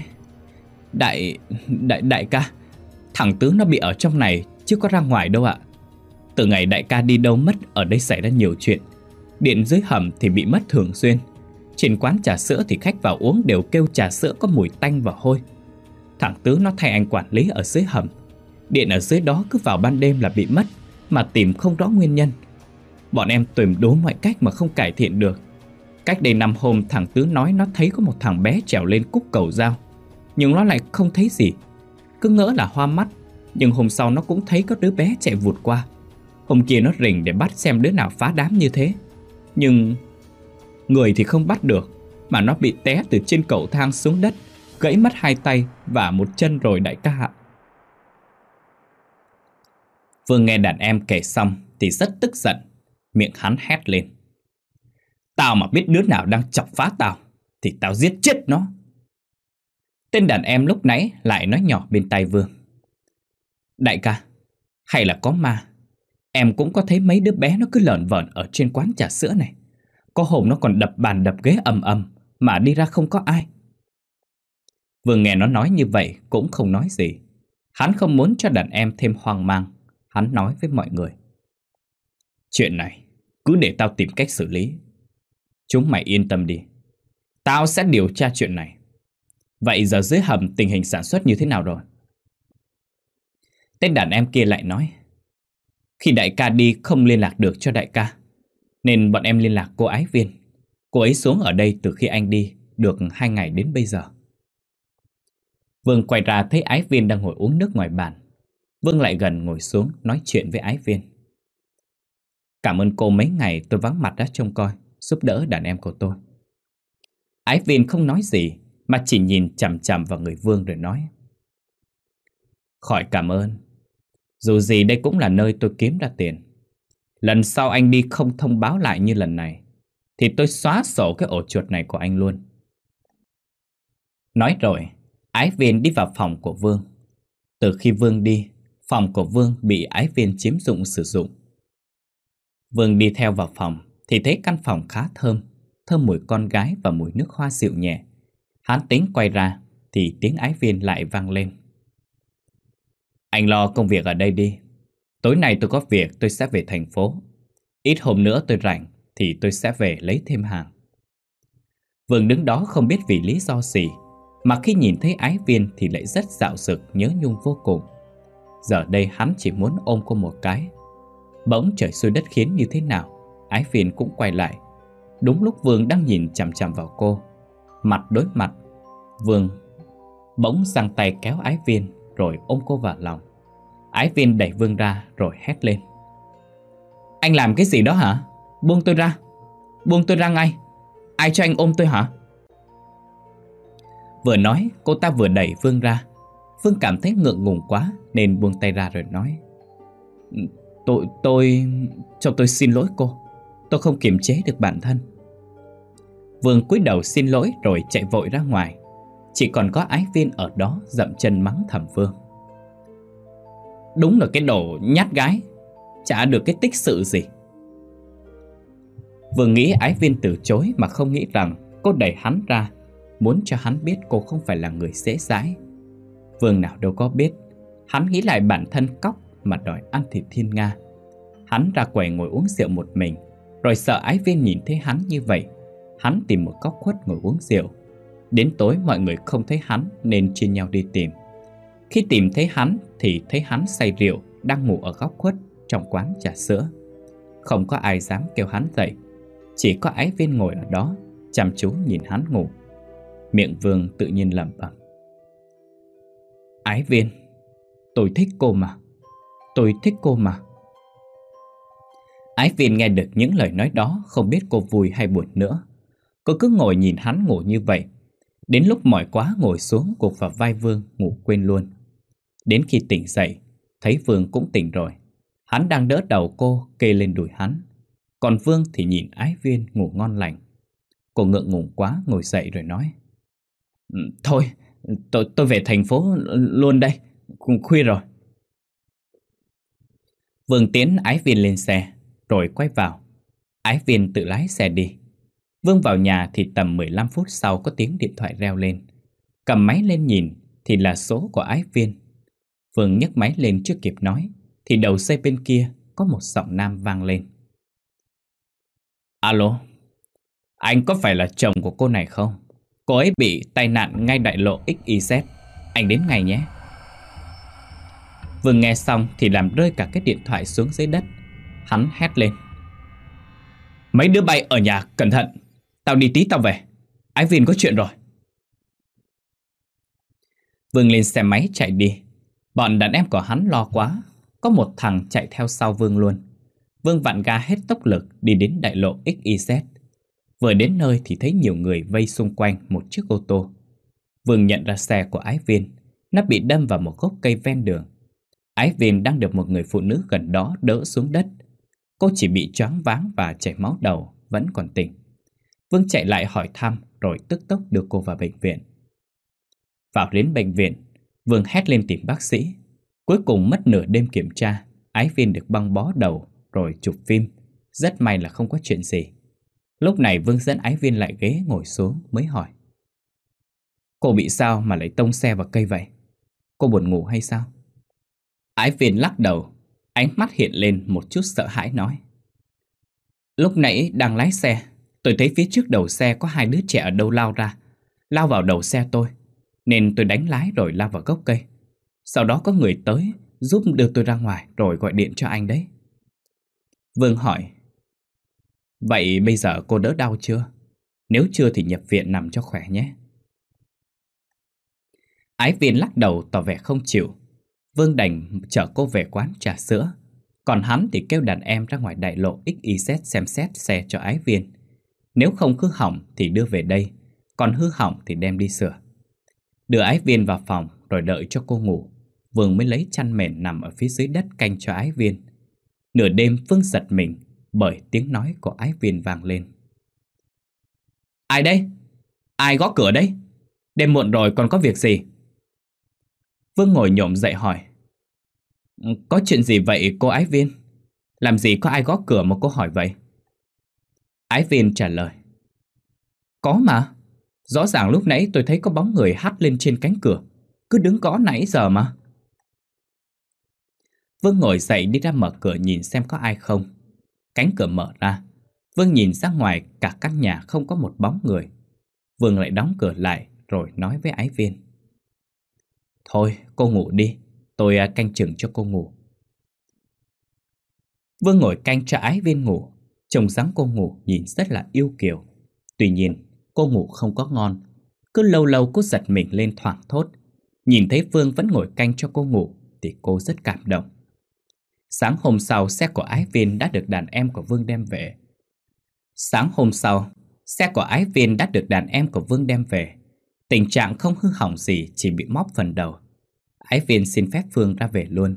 Đại... đại đại ca Thằng tướng nó bị ở trong này Chứ có ra ngoài đâu ạ Từ ngày đại ca đi đâu mất Ở đây xảy ra nhiều chuyện Điện dưới hầm thì bị mất thường xuyên Trên quán trà sữa thì khách vào uống Đều kêu trà sữa có mùi tanh và hôi Thằng tướng nó thay anh quản lý ở dưới hầm Điện ở dưới đó cứ vào ban đêm là bị mất Mà tìm không rõ nguyên nhân Bọn em tuyển đố mọi cách mà không cải thiện được Cách đây năm hôm thằng Tứ nói nó thấy có một thằng bé trèo lên cúc cầu dao Nhưng nó lại không thấy gì Cứ ngỡ là hoa mắt Nhưng hôm sau nó cũng thấy có đứa bé chạy vụt qua Hôm kia nó rình để bắt xem đứa nào phá đám như thế Nhưng Người thì không bắt được Mà nó bị té từ trên cầu thang xuống đất Gãy mất hai tay và một chân rồi đại ca ạ Vừa nghe đàn em kể xong Thì rất tức giận miệng hắn hét lên. Tao mà biết đứa nào đang chọc phá tao, thì tao giết chết nó. Tên đàn em lúc nãy lại nói nhỏ bên tay Vương. Đại ca, hay là có ma, em cũng có thấy mấy đứa bé nó cứ lợn vợn ở trên quán trà sữa này. Có hôm nó còn đập bàn đập ghế ầm ầm mà đi ra không có ai. Vừa nghe nó nói như vậy cũng không nói gì. Hắn không muốn cho đàn em thêm hoang mang. Hắn nói với mọi người. Chuyện này cứ để tao tìm cách xử lý Chúng mày yên tâm đi Tao sẽ điều tra chuyện này Vậy giờ dưới hầm tình hình sản xuất như thế nào rồi? Tên đàn em kia lại nói Khi đại ca đi không liên lạc được cho đại ca Nên bọn em liên lạc cô ái viên Cô ấy xuống ở đây từ khi anh đi Được hai ngày đến bây giờ Vương quay ra thấy ái viên đang ngồi uống nước ngoài bàn Vương lại gần ngồi xuống nói chuyện với ái viên Cảm ơn cô mấy ngày tôi vắng mặt đã trông coi, giúp đỡ đàn em của tôi. Ái Viên không nói gì, mà chỉ nhìn chằm chằm vào người Vương rồi nói. Khỏi cảm ơn. Dù gì đây cũng là nơi tôi kiếm ra tiền. Lần sau anh đi không thông báo lại như lần này, thì tôi xóa sổ cái ổ chuột này của anh luôn. Nói rồi, Ái Viên đi vào phòng của Vương. Từ khi Vương đi, phòng của Vương bị Ái Viên chiếm dụng sử dụng. Vương đi theo vào phòng thì thấy căn phòng khá thơm, thơm mùi con gái và mùi nước hoa dịu nhẹ. Hán tính quay ra thì tiếng ái viên lại vang lên. Anh lo công việc ở đây đi. Tối nay tôi có việc tôi sẽ về thành phố. Ít hôm nữa tôi rảnh thì tôi sẽ về lấy thêm hàng. Vương đứng đó không biết vì lý do gì mà khi nhìn thấy ái viên thì lại rất dạo dực nhớ nhung vô cùng. Giờ đây hắn chỉ muốn ôm cô một cái Bỗng trời xui đất khiến như thế nào Ái phiền cũng quay lại Đúng lúc Vương đang nhìn chằm chằm vào cô Mặt đối mặt Vương bỗng giang tay kéo Ái Viên Rồi ôm cô vào lòng Ái Viên đẩy Vương ra rồi hét lên Anh làm cái gì đó hả Buông tôi ra Buông tôi ra ngay Ai cho anh ôm tôi hả Vừa nói cô ta vừa đẩy Vương ra Vương cảm thấy ngượng ngùng quá Nên buông tay ra rồi nói Tôi, tôi... cho tôi xin lỗi cô Tôi không kiềm chế được bản thân Vương cúi đầu xin lỗi rồi chạy vội ra ngoài Chỉ còn có ái viên ở đó dậm chân mắng thầm Vương Đúng là cái đồ nhát gái Chả được cái tích sự gì vương nghĩ ái viên từ chối mà không nghĩ rằng cô đẩy hắn ra Muốn cho hắn biết cô không phải là người dễ dãi Vương nào đâu có biết Hắn nghĩ lại bản thân cóc mà đòi ăn thịt thiên nga. Hắn ra quầy ngồi uống rượu một mình, rồi sợ ái viên nhìn thấy hắn như vậy. Hắn tìm một góc khuất ngồi uống rượu. Đến tối mọi người không thấy hắn nên chia nhau đi tìm. Khi tìm thấy hắn thì thấy hắn say rượu đang ngủ ở góc khuất trong quán trà sữa. Không có ai dám kêu hắn dậy, chỉ có ái viên ngồi ở đó chăm chú nhìn hắn ngủ. Miệng vương tự nhiên lẩm bẩm. Ái viên, tôi thích cô mà. Tôi thích cô mà. Ái viên nghe được những lời nói đó không biết cô vui hay buồn nữa. Cô cứ ngồi nhìn hắn ngủ như vậy. Đến lúc mỏi quá ngồi xuống gục vào vai Vương ngủ quên luôn. Đến khi tỉnh dậy, thấy Vương cũng tỉnh rồi. Hắn đang đỡ đầu cô kê lên đùi hắn. Còn Vương thì nhìn ái viên ngủ ngon lành. Cô ngượng ngùng quá ngồi dậy rồi nói. Ừ, thôi, tôi, tôi về thành phố luôn đây, khuya rồi. Vương Tiến ái viên lên xe, rồi quay vào. Ái viên tự lái xe đi. Vương vào nhà thì tầm 15 phút sau có tiếng điện thoại reo lên. Cầm máy lên nhìn thì là số của ái viên. Vương nhấc máy lên chưa kịp nói, thì đầu xe bên kia có một giọng nam vang lên. Alo, anh có phải là chồng của cô này không? Cô ấy bị tai nạn ngay đại lộ XYZ. Anh đến ngay nhé. Vừa nghe xong thì làm rơi cả cái điện thoại xuống dưới đất. Hắn hét lên. Mấy đứa bay ở nhà, cẩn thận. Tao đi tí tao về. Ái viên có chuyện rồi. Vương lên xe máy chạy đi. Bọn đàn em của hắn lo quá. Có một thằng chạy theo sau Vương luôn. Vương vặn ga hết tốc lực đi đến đại lộ XYZ. Vừa đến nơi thì thấy nhiều người vây xung quanh một chiếc ô tô. Vương nhận ra xe của Ái Viên. Nó bị đâm vào một gốc cây ven đường Ái viên đang được một người phụ nữ gần đó đỡ xuống đất. Cô chỉ bị choáng váng và chảy máu đầu, vẫn còn tỉnh. Vương chạy lại hỏi thăm rồi tức tốc đưa cô vào bệnh viện. Vào đến bệnh viện, Vương hét lên tìm bác sĩ. Cuối cùng mất nửa đêm kiểm tra, Ái viên được băng bó đầu rồi chụp phim. Rất may là không có chuyện gì. Lúc này Vương dẫn Ái Viên lại ghế ngồi xuống mới hỏi. Cô bị sao mà lại tông xe vào cây vậy? Cô buồn ngủ hay sao? Ái viên lắc đầu, ánh mắt hiện lên một chút sợ hãi nói. Lúc nãy đang lái xe, tôi thấy phía trước đầu xe có hai đứa trẻ ở đâu lao ra, lao vào đầu xe tôi, nên tôi đánh lái rồi lao vào gốc cây. Sau đó có người tới giúp đưa tôi ra ngoài rồi gọi điện cho anh đấy. Vương hỏi, vậy bây giờ cô đỡ đau chưa? Nếu chưa thì nhập viện nằm cho khỏe nhé. Ái viên lắc đầu tỏ vẻ không chịu, Vương đành chở cô về quán trà sữa. Còn hắn thì kêu đàn em ra ngoài đại lộ XYZ xem xét xe cho ái viên. Nếu không hư hỏng thì đưa về đây, còn hư hỏng thì đem đi sửa. Đưa ái viên vào phòng rồi đợi cho cô ngủ. Vương mới lấy chăn mền nằm ở phía dưới đất canh cho ái viên. Nửa đêm Phương giật mình bởi tiếng nói của ái viên vang lên. Ai đây? Ai gõ cửa đấy? Đêm muộn rồi còn có việc gì? Vương ngồi nhổm dậy hỏi. Ừ, có chuyện gì vậy cô Ái Viên? Làm gì có ai gõ cửa mà cô hỏi vậy? Ái Viên trả lời. Có mà. Rõ ràng lúc nãy tôi thấy có bóng người hát lên trên cánh cửa. Cứ đứng gõ nãy giờ mà. Vương ngồi dậy đi ra mở cửa nhìn xem có ai không. Cánh cửa mở ra. Vương nhìn ra ngoài cả căn nhà không có một bóng người. Vương lại đóng cửa lại rồi nói với Ái Viên. Thôi, cô ngủ đi. Tôi à, canh chừng cho cô ngủ. Vương ngồi canh cho ái viên ngủ. Trông dáng cô ngủ nhìn rất là yêu kiều. Tuy nhiên, cô ngủ không có ngon. Cứ lâu lâu cô giật mình lên thoảng thốt. Nhìn thấy Vương vẫn ngồi canh cho cô ngủ thì cô rất cảm động. Sáng hôm sau, xe của Ái Viên đã được đàn em của Vương đem về. Sáng hôm sau, xe của Ái Viên đã được đàn em của Vương đem về. Tình trạng không hư hỏng gì chỉ bị móc phần đầu. Ái Viên xin phép Phương ra về luôn.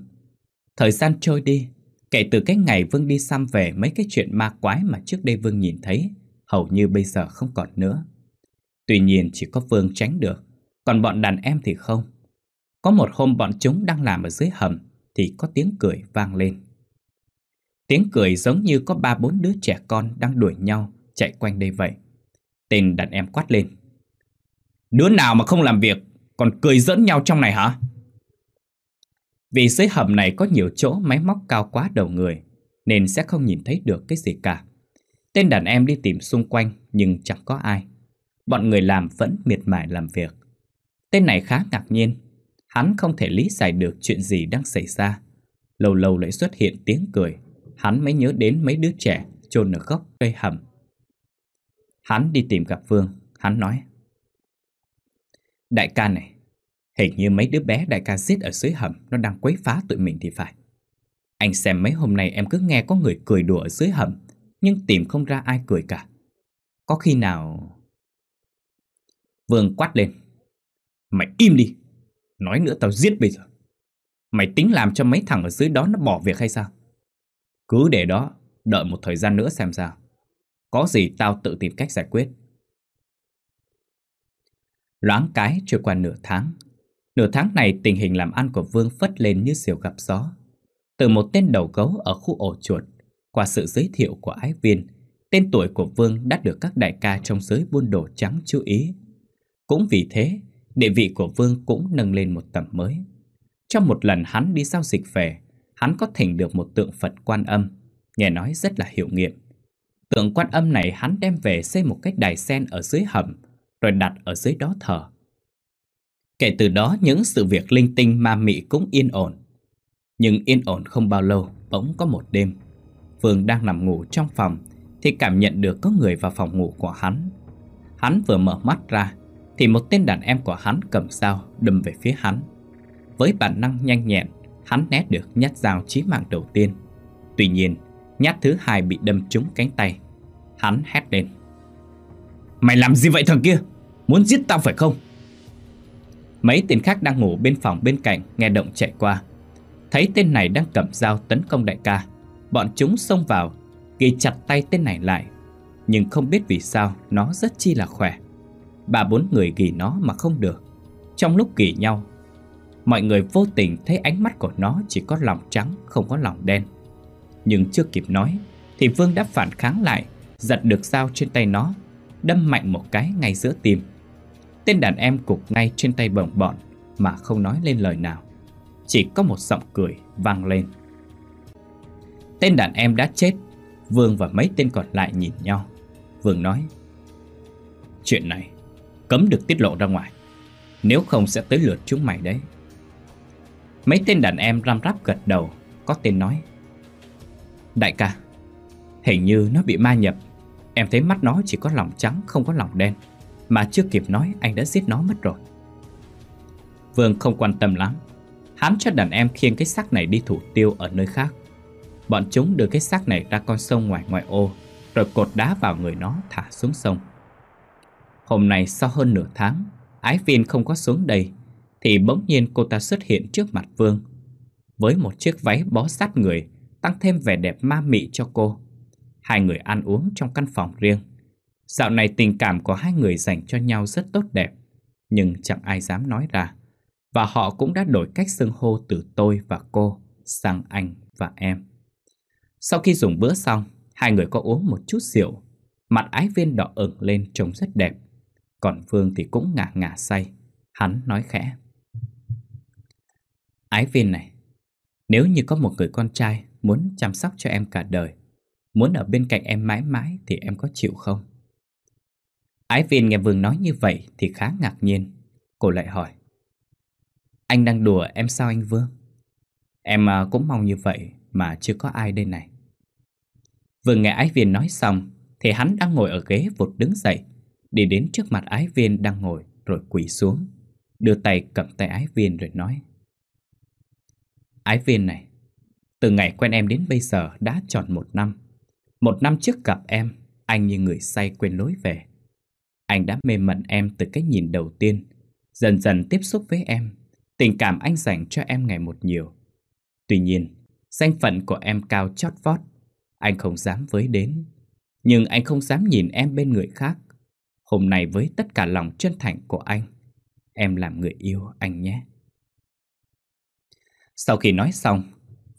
Thời gian trôi đi, kể từ cái ngày Vương đi xăm về mấy cái chuyện ma quái mà trước đây Vương nhìn thấy, hầu như bây giờ không còn nữa. Tuy nhiên chỉ có Vương tránh được, còn bọn đàn em thì không. Có một hôm bọn chúng đang làm ở dưới hầm thì có tiếng cười vang lên. Tiếng cười giống như có ba bốn đứa trẻ con đang đuổi nhau chạy quanh đây vậy. Tên đàn em quát lên. Đứa nào mà không làm việc còn cười dẫn nhau trong này hả? Vì dưới hầm này có nhiều chỗ máy móc cao quá đầu người Nên sẽ không nhìn thấy được cái gì cả Tên đàn em đi tìm xung quanh nhưng chẳng có ai Bọn người làm vẫn miệt mài làm việc Tên này khá ngạc nhiên Hắn không thể lý giải được chuyện gì đang xảy ra Lâu lâu lại xuất hiện tiếng cười Hắn mới nhớ đến mấy đứa trẻ chôn ở góc cây hầm Hắn đi tìm gặp Vương Hắn nói Đại ca này Hình như mấy đứa bé đại ca giết ở dưới hầm Nó đang quấy phá tụi mình thì phải Anh xem mấy hôm nay em cứ nghe có người cười đùa ở dưới hầm Nhưng tìm không ra ai cười cả Có khi nào... Vương quát lên Mày im đi Nói nữa tao giết bây giờ Mày tính làm cho mấy thằng ở dưới đó nó bỏ việc hay sao Cứ để đó Đợi một thời gian nữa xem sao Có gì tao tự tìm cách giải quyết Loáng cái trôi qua nửa tháng Nửa tháng này tình hình làm ăn của Vương phất lên như diều gặp gió. Từ một tên đầu gấu ở khu ổ chuột, qua sự giới thiệu của ái viên, tên tuổi của Vương đã được các đại ca trong giới buôn đồ trắng chú ý. Cũng vì thế, địa vị của Vương cũng nâng lên một tầm mới. Trong một lần hắn đi giao dịch về, hắn có thỉnh được một tượng Phật quan âm, nghe nói rất là hiệu nghiệm. Tượng quan âm này hắn đem về xây một cái đài sen ở dưới hầm, rồi đặt ở dưới đó thờ. Kể từ đó những sự việc linh tinh ma mị cũng yên ổn. Nhưng yên ổn không bao lâu, bỗng có một đêm. Phương đang nằm ngủ trong phòng thì cảm nhận được có người vào phòng ngủ của hắn. Hắn vừa mở mắt ra thì một tên đàn em của hắn cầm dao đâm về phía hắn. Với bản năng nhanh nhẹn, hắn né được nhát dao chí mạng đầu tiên. Tuy nhiên, nhát thứ hai bị đâm trúng cánh tay. Hắn hét lên. Mày làm gì vậy thằng kia? Muốn giết tao phải không? Mấy tên khác đang ngủ bên phòng bên cạnh nghe động chạy qua. Thấy tên này đang cầm dao tấn công đại ca, bọn chúng xông vào, ghi chặt tay tên này lại. Nhưng không biết vì sao nó rất chi là khỏe. Bà bốn người ghi nó mà không được. Trong lúc ghi nhau, mọi người vô tình thấy ánh mắt của nó chỉ có lòng trắng, không có lòng đen. Nhưng chưa kịp nói, thì Vương đã phản kháng lại, giật được dao trên tay nó, đâm mạnh một cái ngay giữa tim. Tên đàn em cục ngay trên tay bồng bọn mà không nói lên lời nào. Chỉ có một giọng cười vang lên. Tên đàn em đã chết, Vương và mấy tên còn lại nhìn nhau. Vương nói, chuyện này cấm được tiết lộ ra ngoài, nếu không sẽ tới lượt chúng mày đấy. Mấy tên đàn em răm rắp gật đầu, có tên nói. Đại ca, hình như nó bị ma nhập, em thấy mắt nó chỉ có lòng trắng không có lòng đen. Mà chưa kịp nói anh đã giết nó mất rồi Vương không quan tâm lắm Hắn cho đàn em khiêng cái xác này đi thủ tiêu ở nơi khác Bọn chúng đưa cái xác này ra con sông ngoài ngoại ô Rồi cột đá vào người nó thả xuống sông Hôm nay sau hơn nửa tháng Ái Viên không có xuống đây Thì bỗng nhiên cô ta xuất hiện trước mặt Vương Với một chiếc váy bó sát người Tăng thêm vẻ đẹp ma mị cho cô Hai người ăn uống trong căn phòng riêng Dạo này tình cảm của hai người dành cho nhau rất tốt đẹp, nhưng chẳng ai dám nói ra. Và họ cũng đã đổi cách xưng hô từ tôi và cô sang anh và em. Sau khi dùng bữa xong, hai người có uống một chút rượu. Mặt ái viên đỏ ửng lên trông rất đẹp. Còn Phương thì cũng ngả ngả say. Hắn nói khẽ. Ái viên này, nếu như có một người con trai muốn chăm sóc cho em cả đời, muốn ở bên cạnh em mãi mãi thì em có chịu không? Ái viên nghe Vương nói như vậy thì khá ngạc nhiên. Cô lại hỏi. Anh đang đùa em sao anh Vương? Em à, cũng mong như vậy mà chưa có ai đây này. Vừa nghe ái viên nói xong thì hắn đang ngồi ở ghế vụt đứng dậy đi đến trước mặt ái viên đang ngồi rồi quỳ xuống đưa tay cầm tay ái viên rồi nói Ái viên này từ ngày quen em đến bây giờ đã tròn một năm một năm trước gặp em anh như người say quên lối về anh đã mê mẩn em từ cái nhìn đầu tiên, dần dần tiếp xúc với em, tình cảm anh dành cho em ngày một nhiều. Tuy nhiên, danh phận của em cao chót vót, anh không dám với đến. Nhưng anh không dám nhìn em bên người khác. Hôm nay với tất cả lòng chân thành của anh, em làm người yêu anh nhé. Sau khi nói xong,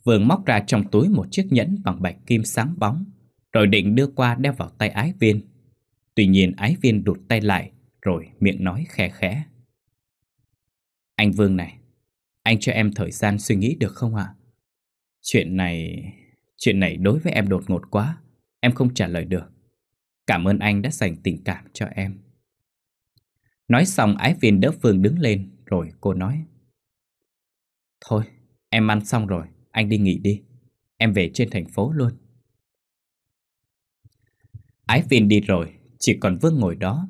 Vương móc ra trong túi một chiếc nhẫn bằng bạch kim sáng bóng, rồi định đưa qua đeo vào tay ái viên. Tuy nhiên ái viên đụt tay lại rồi miệng nói khẽ khẽ. Anh Vương này, anh cho em thời gian suy nghĩ được không ạ? Chuyện này... Chuyện này đối với em đột ngột quá. Em không trả lời được. Cảm ơn anh đã dành tình cảm cho em. Nói xong ái viên đỡ Phương đứng lên rồi cô nói. Thôi, em ăn xong rồi, anh đi nghỉ đi. Em về trên thành phố luôn. Ái viên đi rồi, chỉ còn Vương ngồi đó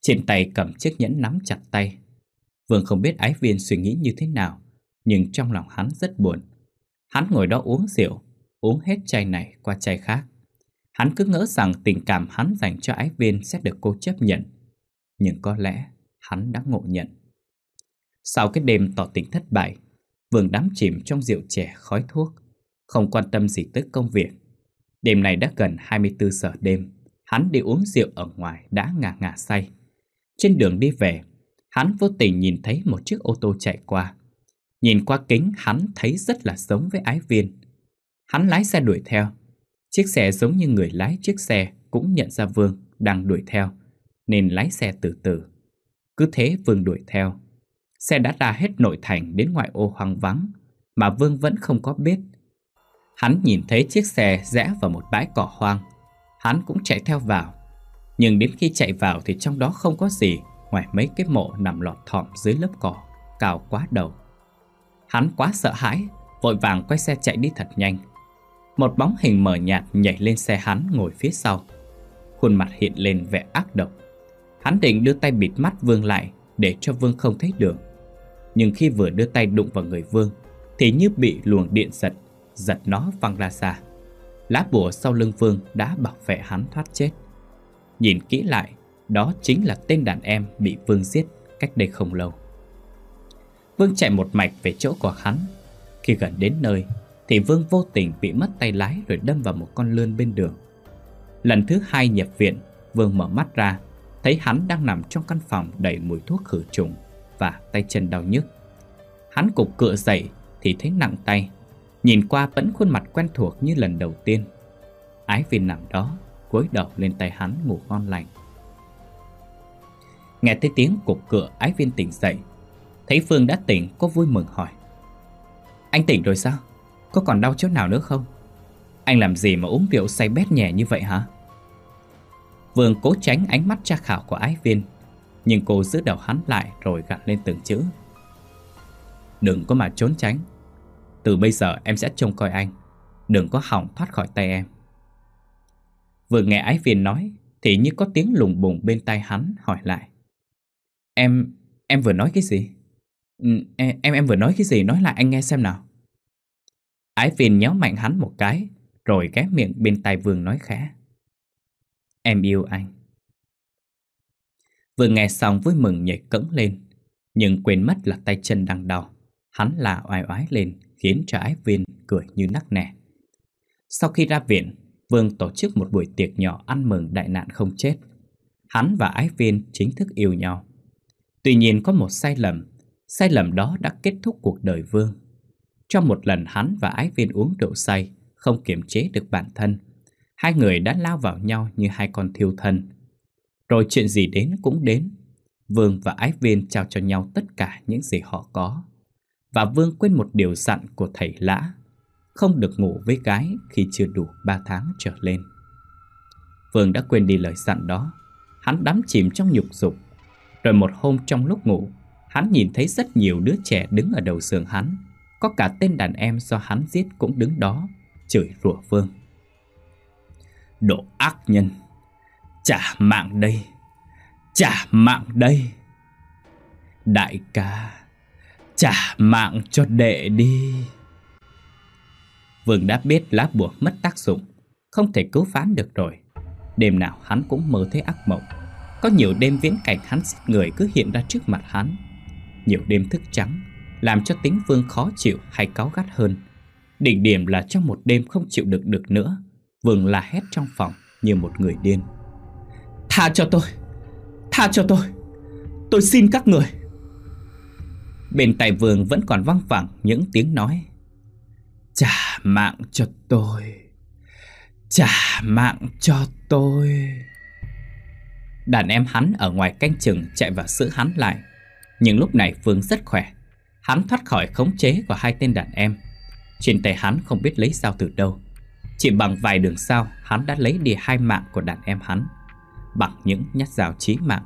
Trên tay cầm chiếc nhẫn nắm chặt tay Vương không biết ái viên suy nghĩ như thế nào Nhưng trong lòng hắn rất buồn Hắn ngồi đó uống rượu Uống hết chai này qua chai khác Hắn cứ ngỡ rằng tình cảm hắn dành cho ái viên sẽ được cô chấp nhận Nhưng có lẽ hắn đã ngộ nhận Sau cái đêm tỏ tình thất bại Vương đắm chìm trong rượu chè khói thuốc Không quan tâm gì tới công việc Đêm này đã gần 24 giờ đêm hắn đi uống rượu ở ngoài đã ngả ngả say. Trên đường đi về, hắn vô tình nhìn thấy một chiếc ô tô chạy qua. Nhìn qua kính hắn thấy rất là giống với ái viên. Hắn lái xe đuổi theo. Chiếc xe giống như người lái chiếc xe cũng nhận ra Vương đang đuổi theo, nên lái xe từ từ. Cứ thế Vương đuổi theo. Xe đã ra hết nội thành đến ngoại ô hoang vắng, mà Vương vẫn không có biết. Hắn nhìn thấy chiếc xe rẽ vào một bãi cỏ hoang hắn cũng chạy theo vào. Nhưng đến khi chạy vào thì trong đó không có gì ngoài mấy cái mộ nằm lọt thỏm dưới lớp cỏ, cao quá đầu. Hắn quá sợ hãi, vội vàng quay xe chạy đi thật nhanh. Một bóng hình mờ nhạt nhảy lên xe hắn ngồi phía sau. Khuôn mặt hiện lên vẻ ác độc. Hắn định đưa tay bịt mắt Vương lại để cho Vương không thấy được Nhưng khi vừa đưa tay đụng vào người Vương thì như bị luồng điện giật, giật nó văng ra xa lá bùa sau lưng Phương đã bảo vệ hắn thoát chết. Nhìn kỹ lại, đó chính là tên đàn em bị Vương giết cách đây không lâu. Vương chạy một mạch về chỗ của hắn. Khi gần đến nơi, thì Vương vô tình bị mất tay lái rồi đâm vào một con lươn bên đường. Lần thứ hai nhập viện, Vương mở mắt ra, thấy hắn đang nằm trong căn phòng đầy mùi thuốc khử trùng và tay chân đau nhức. Hắn cục cựa dậy thì thấy nặng tay Nhìn qua vẫn khuôn mặt quen thuộc như lần đầu tiên Ái Viên nằm đó cúi đầu lên tay hắn ngủ ngon lành Nghe thấy tiếng cục cửa Ái Viên tỉnh dậy Thấy Phương đã tỉnh có vui mừng hỏi Anh tỉnh rồi sao? Có còn đau chỗ nào nữa không? Anh làm gì mà uống rượu say bét nhẹ như vậy hả? Vương cố tránh ánh mắt tra khảo của Ái Viên Nhưng cô giữ đầu hắn lại rồi gặn lên từng chữ Đừng có mà trốn tránh từ bây giờ em sẽ trông coi anh Đừng có hỏng thoát khỏi tay em Vừa nghe Ái Viên nói Thì như có tiếng lùng bùng bên tay hắn hỏi lại Em... em vừa nói cái gì? Ừ, em em, vừa nói cái gì nói lại anh nghe xem nào Ái Viên nhéo mạnh hắn một cái Rồi ghé miệng bên tai Vương nói khẽ Em yêu anh Vừa nghe xong vui mừng nhảy cẫng lên Nhưng quên mất là tay chân đang đau Hắn là oai oái lên khiến cho Ái Viên cười như nắc nẻ. Sau khi ra viện, Vương tổ chức một buổi tiệc nhỏ ăn mừng đại nạn không chết. Hắn và Ái Viên chính thức yêu nhau. Tuy nhiên có một sai lầm, sai lầm đó đã kết thúc cuộc đời Vương. Trong một lần hắn và Ái Viên uống rượu say, không kiềm chế được bản thân, hai người đã lao vào nhau như hai con thiêu thân. Rồi chuyện gì đến cũng đến, Vương và Ái Viên trao cho nhau tất cả những gì họ có. Và Vương quên một điều dặn của thầy Lã Không được ngủ với gái khi chưa đủ 3 tháng trở lên Vương đã quên đi lời dặn đó Hắn đắm chìm trong nhục dục Rồi một hôm trong lúc ngủ Hắn nhìn thấy rất nhiều đứa trẻ đứng ở đầu giường hắn Có cả tên đàn em do hắn giết cũng đứng đó Chửi rủa Vương Đồ ác nhân Trả mạng đây Trả mạng đây Đại ca Trả mạng cho đệ đi. Vương đã biết lá bùa mất tác dụng, không thể cứu phán được rồi. Đêm nào hắn cũng mơ thấy ác mộng. Có nhiều đêm viễn cảnh hắn giết người cứ hiện ra trước mặt hắn. Nhiều đêm thức trắng, làm cho tính Vương khó chịu hay cáo gắt hơn. Đỉnh điểm là trong một đêm không chịu được được nữa, Vương la hét trong phòng như một người điên. Tha cho tôi! Tha cho tôi! Tôi xin các người! Bên tài vườn vẫn còn văng vẳng những tiếng nói Trả mạng cho tôi Trả mạng cho tôi Đàn em hắn ở ngoài canh chừng chạy vào giữ hắn lại Nhưng lúc này Phương rất khỏe Hắn thoát khỏi khống chế của hai tên đàn em Trên tay hắn không biết lấy sao từ đâu Chỉ bằng vài đường sau Hắn đã lấy đi hai mạng của đàn em hắn Bằng những nhát dao chí mạng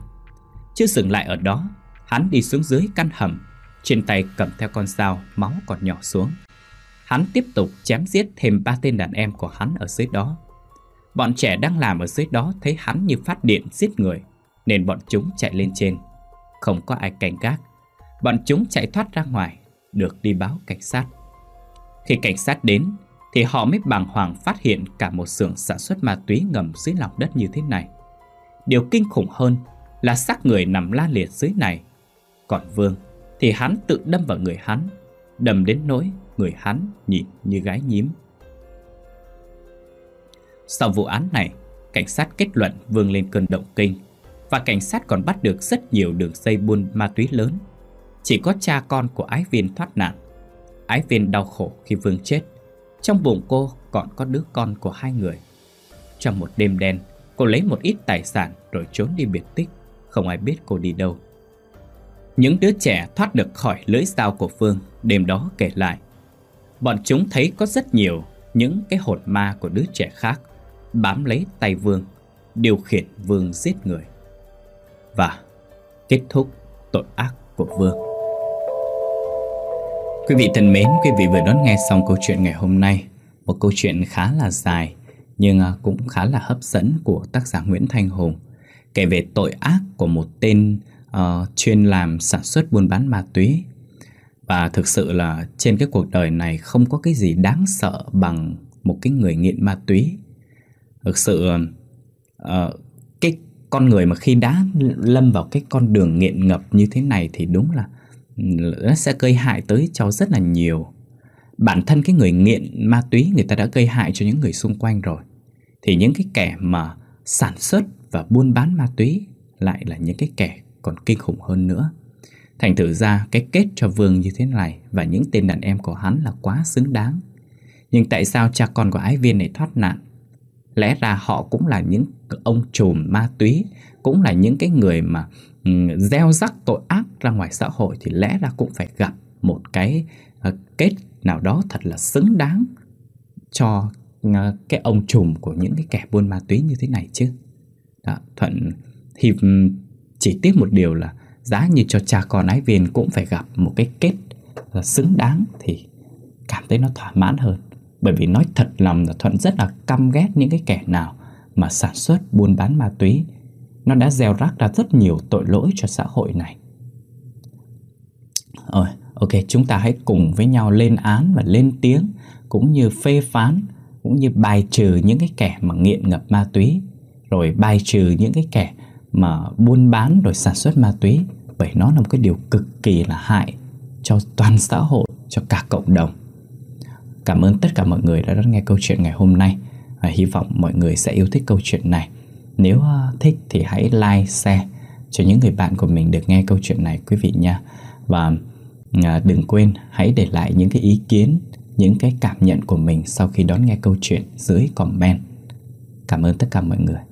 Chưa dừng lại ở đó Hắn đi xuống dưới căn hầm trên tay cầm theo con dao, máu còn nhỏ xuống. Hắn tiếp tục chém giết thêm ba tên đàn em của hắn ở dưới đó. Bọn trẻ đang làm ở dưới đó thấy hắn như phát điện giết người, nên bọn chúng chạy lên trên. Không có ai cảnh gác, bọn chúng chạy thoát ra ngoài, được đi báo cảnh sát. Khi cảnh sát đến, thì họ mới bàng hoàng phát hiện cả một xưởng sản xuất ma túy ngầm dưới lòng đất như thế này. Điều kinh khủng hơn là xác người nằm la liệt dưới này. Còn Vương thì hắn tự đâm vào người hắn, đâm đến nỗi người hắn nhìn như gái nhím. Sau vụ án này, cảnh sát kết luận Vương lên cơn động kinh và cảnh sát còn bắt được rất nhiều đường dây buôn ma túy lớn. Chỉ có cha con của ái viên thoát nạn. Ái viên đau khổ khi Vương chết. Trong bụng cô còn có đứa con của hai người. Trong một đêm đen, cô lấy một ít tài sản rồi trốn đi biệt tích. Không ai biết cô đi đâu. Những đứa trẻ thoát được khỏi lưỡi dao của Phương đêm đó kể lại. Bọn chúng thấy có rất nhiều những cái hồn ma của đứa trẻ khác bám lấy tay Vương, điều khiển Vương giết người. Và kết thúc tội ác của Vương. Quý vị thân mến, quý vị vừa đón nghe xong câu chuyện ngày hôm nay. Một câu chuyện khá là dài nhưng à, cũng khá là hấp dẫn của tác giả Nguyễn Thanh Hùng kể về tội ác của một tên Ờ, chuyên làm sản xuất buôn bán ma túy và thực sự là trên cái cuộc đời này không có cái gì đáng sợ bằng một cái người nghiện ma túy thực sự uh, cái con người mà khi đã lâm vào cái con đường nghiện ngập như thế này thì đúng là nó sẽ gây hại tới cho rất là nhiều bản thân cái người nghiện ma túy người ta đã gây hại cho những người xung quanh rồi thì những cái kẻ mà sản xuất và buôn bán ma túy lại là những cái kẻ còn kinh khủng hơn nữa Thành thử ra cái kết cho Vương như thế này Và những tên đàn em của hắn là quá xứng đáng Nhưng tại sao cha con của ái viên này thoát nạn Lẽ ra họ cũng là những ông trùm ma túy Cũng là những cái người mà gieo rắc tội ác ra ngoài xã hội Thì lẽ ra cũng phải gặp một cái ờ, kết nào đó thật là xứng đáng Cho ờ, cái ông trùm của những cái kẻ buôn ma túy như thế này chứ đó, Thuận chỉ tiếc một điều là giá như cho cha con ái viên cũng phải gặp một cái kết là xứng đáng thì cảm thấy nó thỏa mãn hơn. Bởi vì nói thật lòng là Thuận rất là căm ghét những cái kẻ nào mà sản xuất buôn bán ma túy. Nó đã gieo rắc ra rất nhiều tội lỗi cho xã hội này. Rồi, ok, chúng ta hãy cùng với nhau lên án và lên tiếng cũng như phê phán cũng như bài trừ những cái kẻ mà nghiện ngập ma túy rồi bài trừ những cái kẻ mà buôn bán rồi sản xuất ma túy bởi nó là một cái điều cực kỳ là hại cho toàn xã hội, cho cả cộng đồng. Cảm ơn tất cả mọi người đã lắng nghe câu chuyện ngày hôm nay. và hy vọng mọi người sẽ yêu thích câu chuyện này. Nếu à, thích thì hãy like, share cho những người bạn của mình được nghe câu chuyện này quý vị nha. Và à, đừng quên hãy để lại những cái ý kiến, những cái cảm nhận của mình sau khi đón nghe câu chuyện dưới comment. Cảm ơn tất cả mọi người.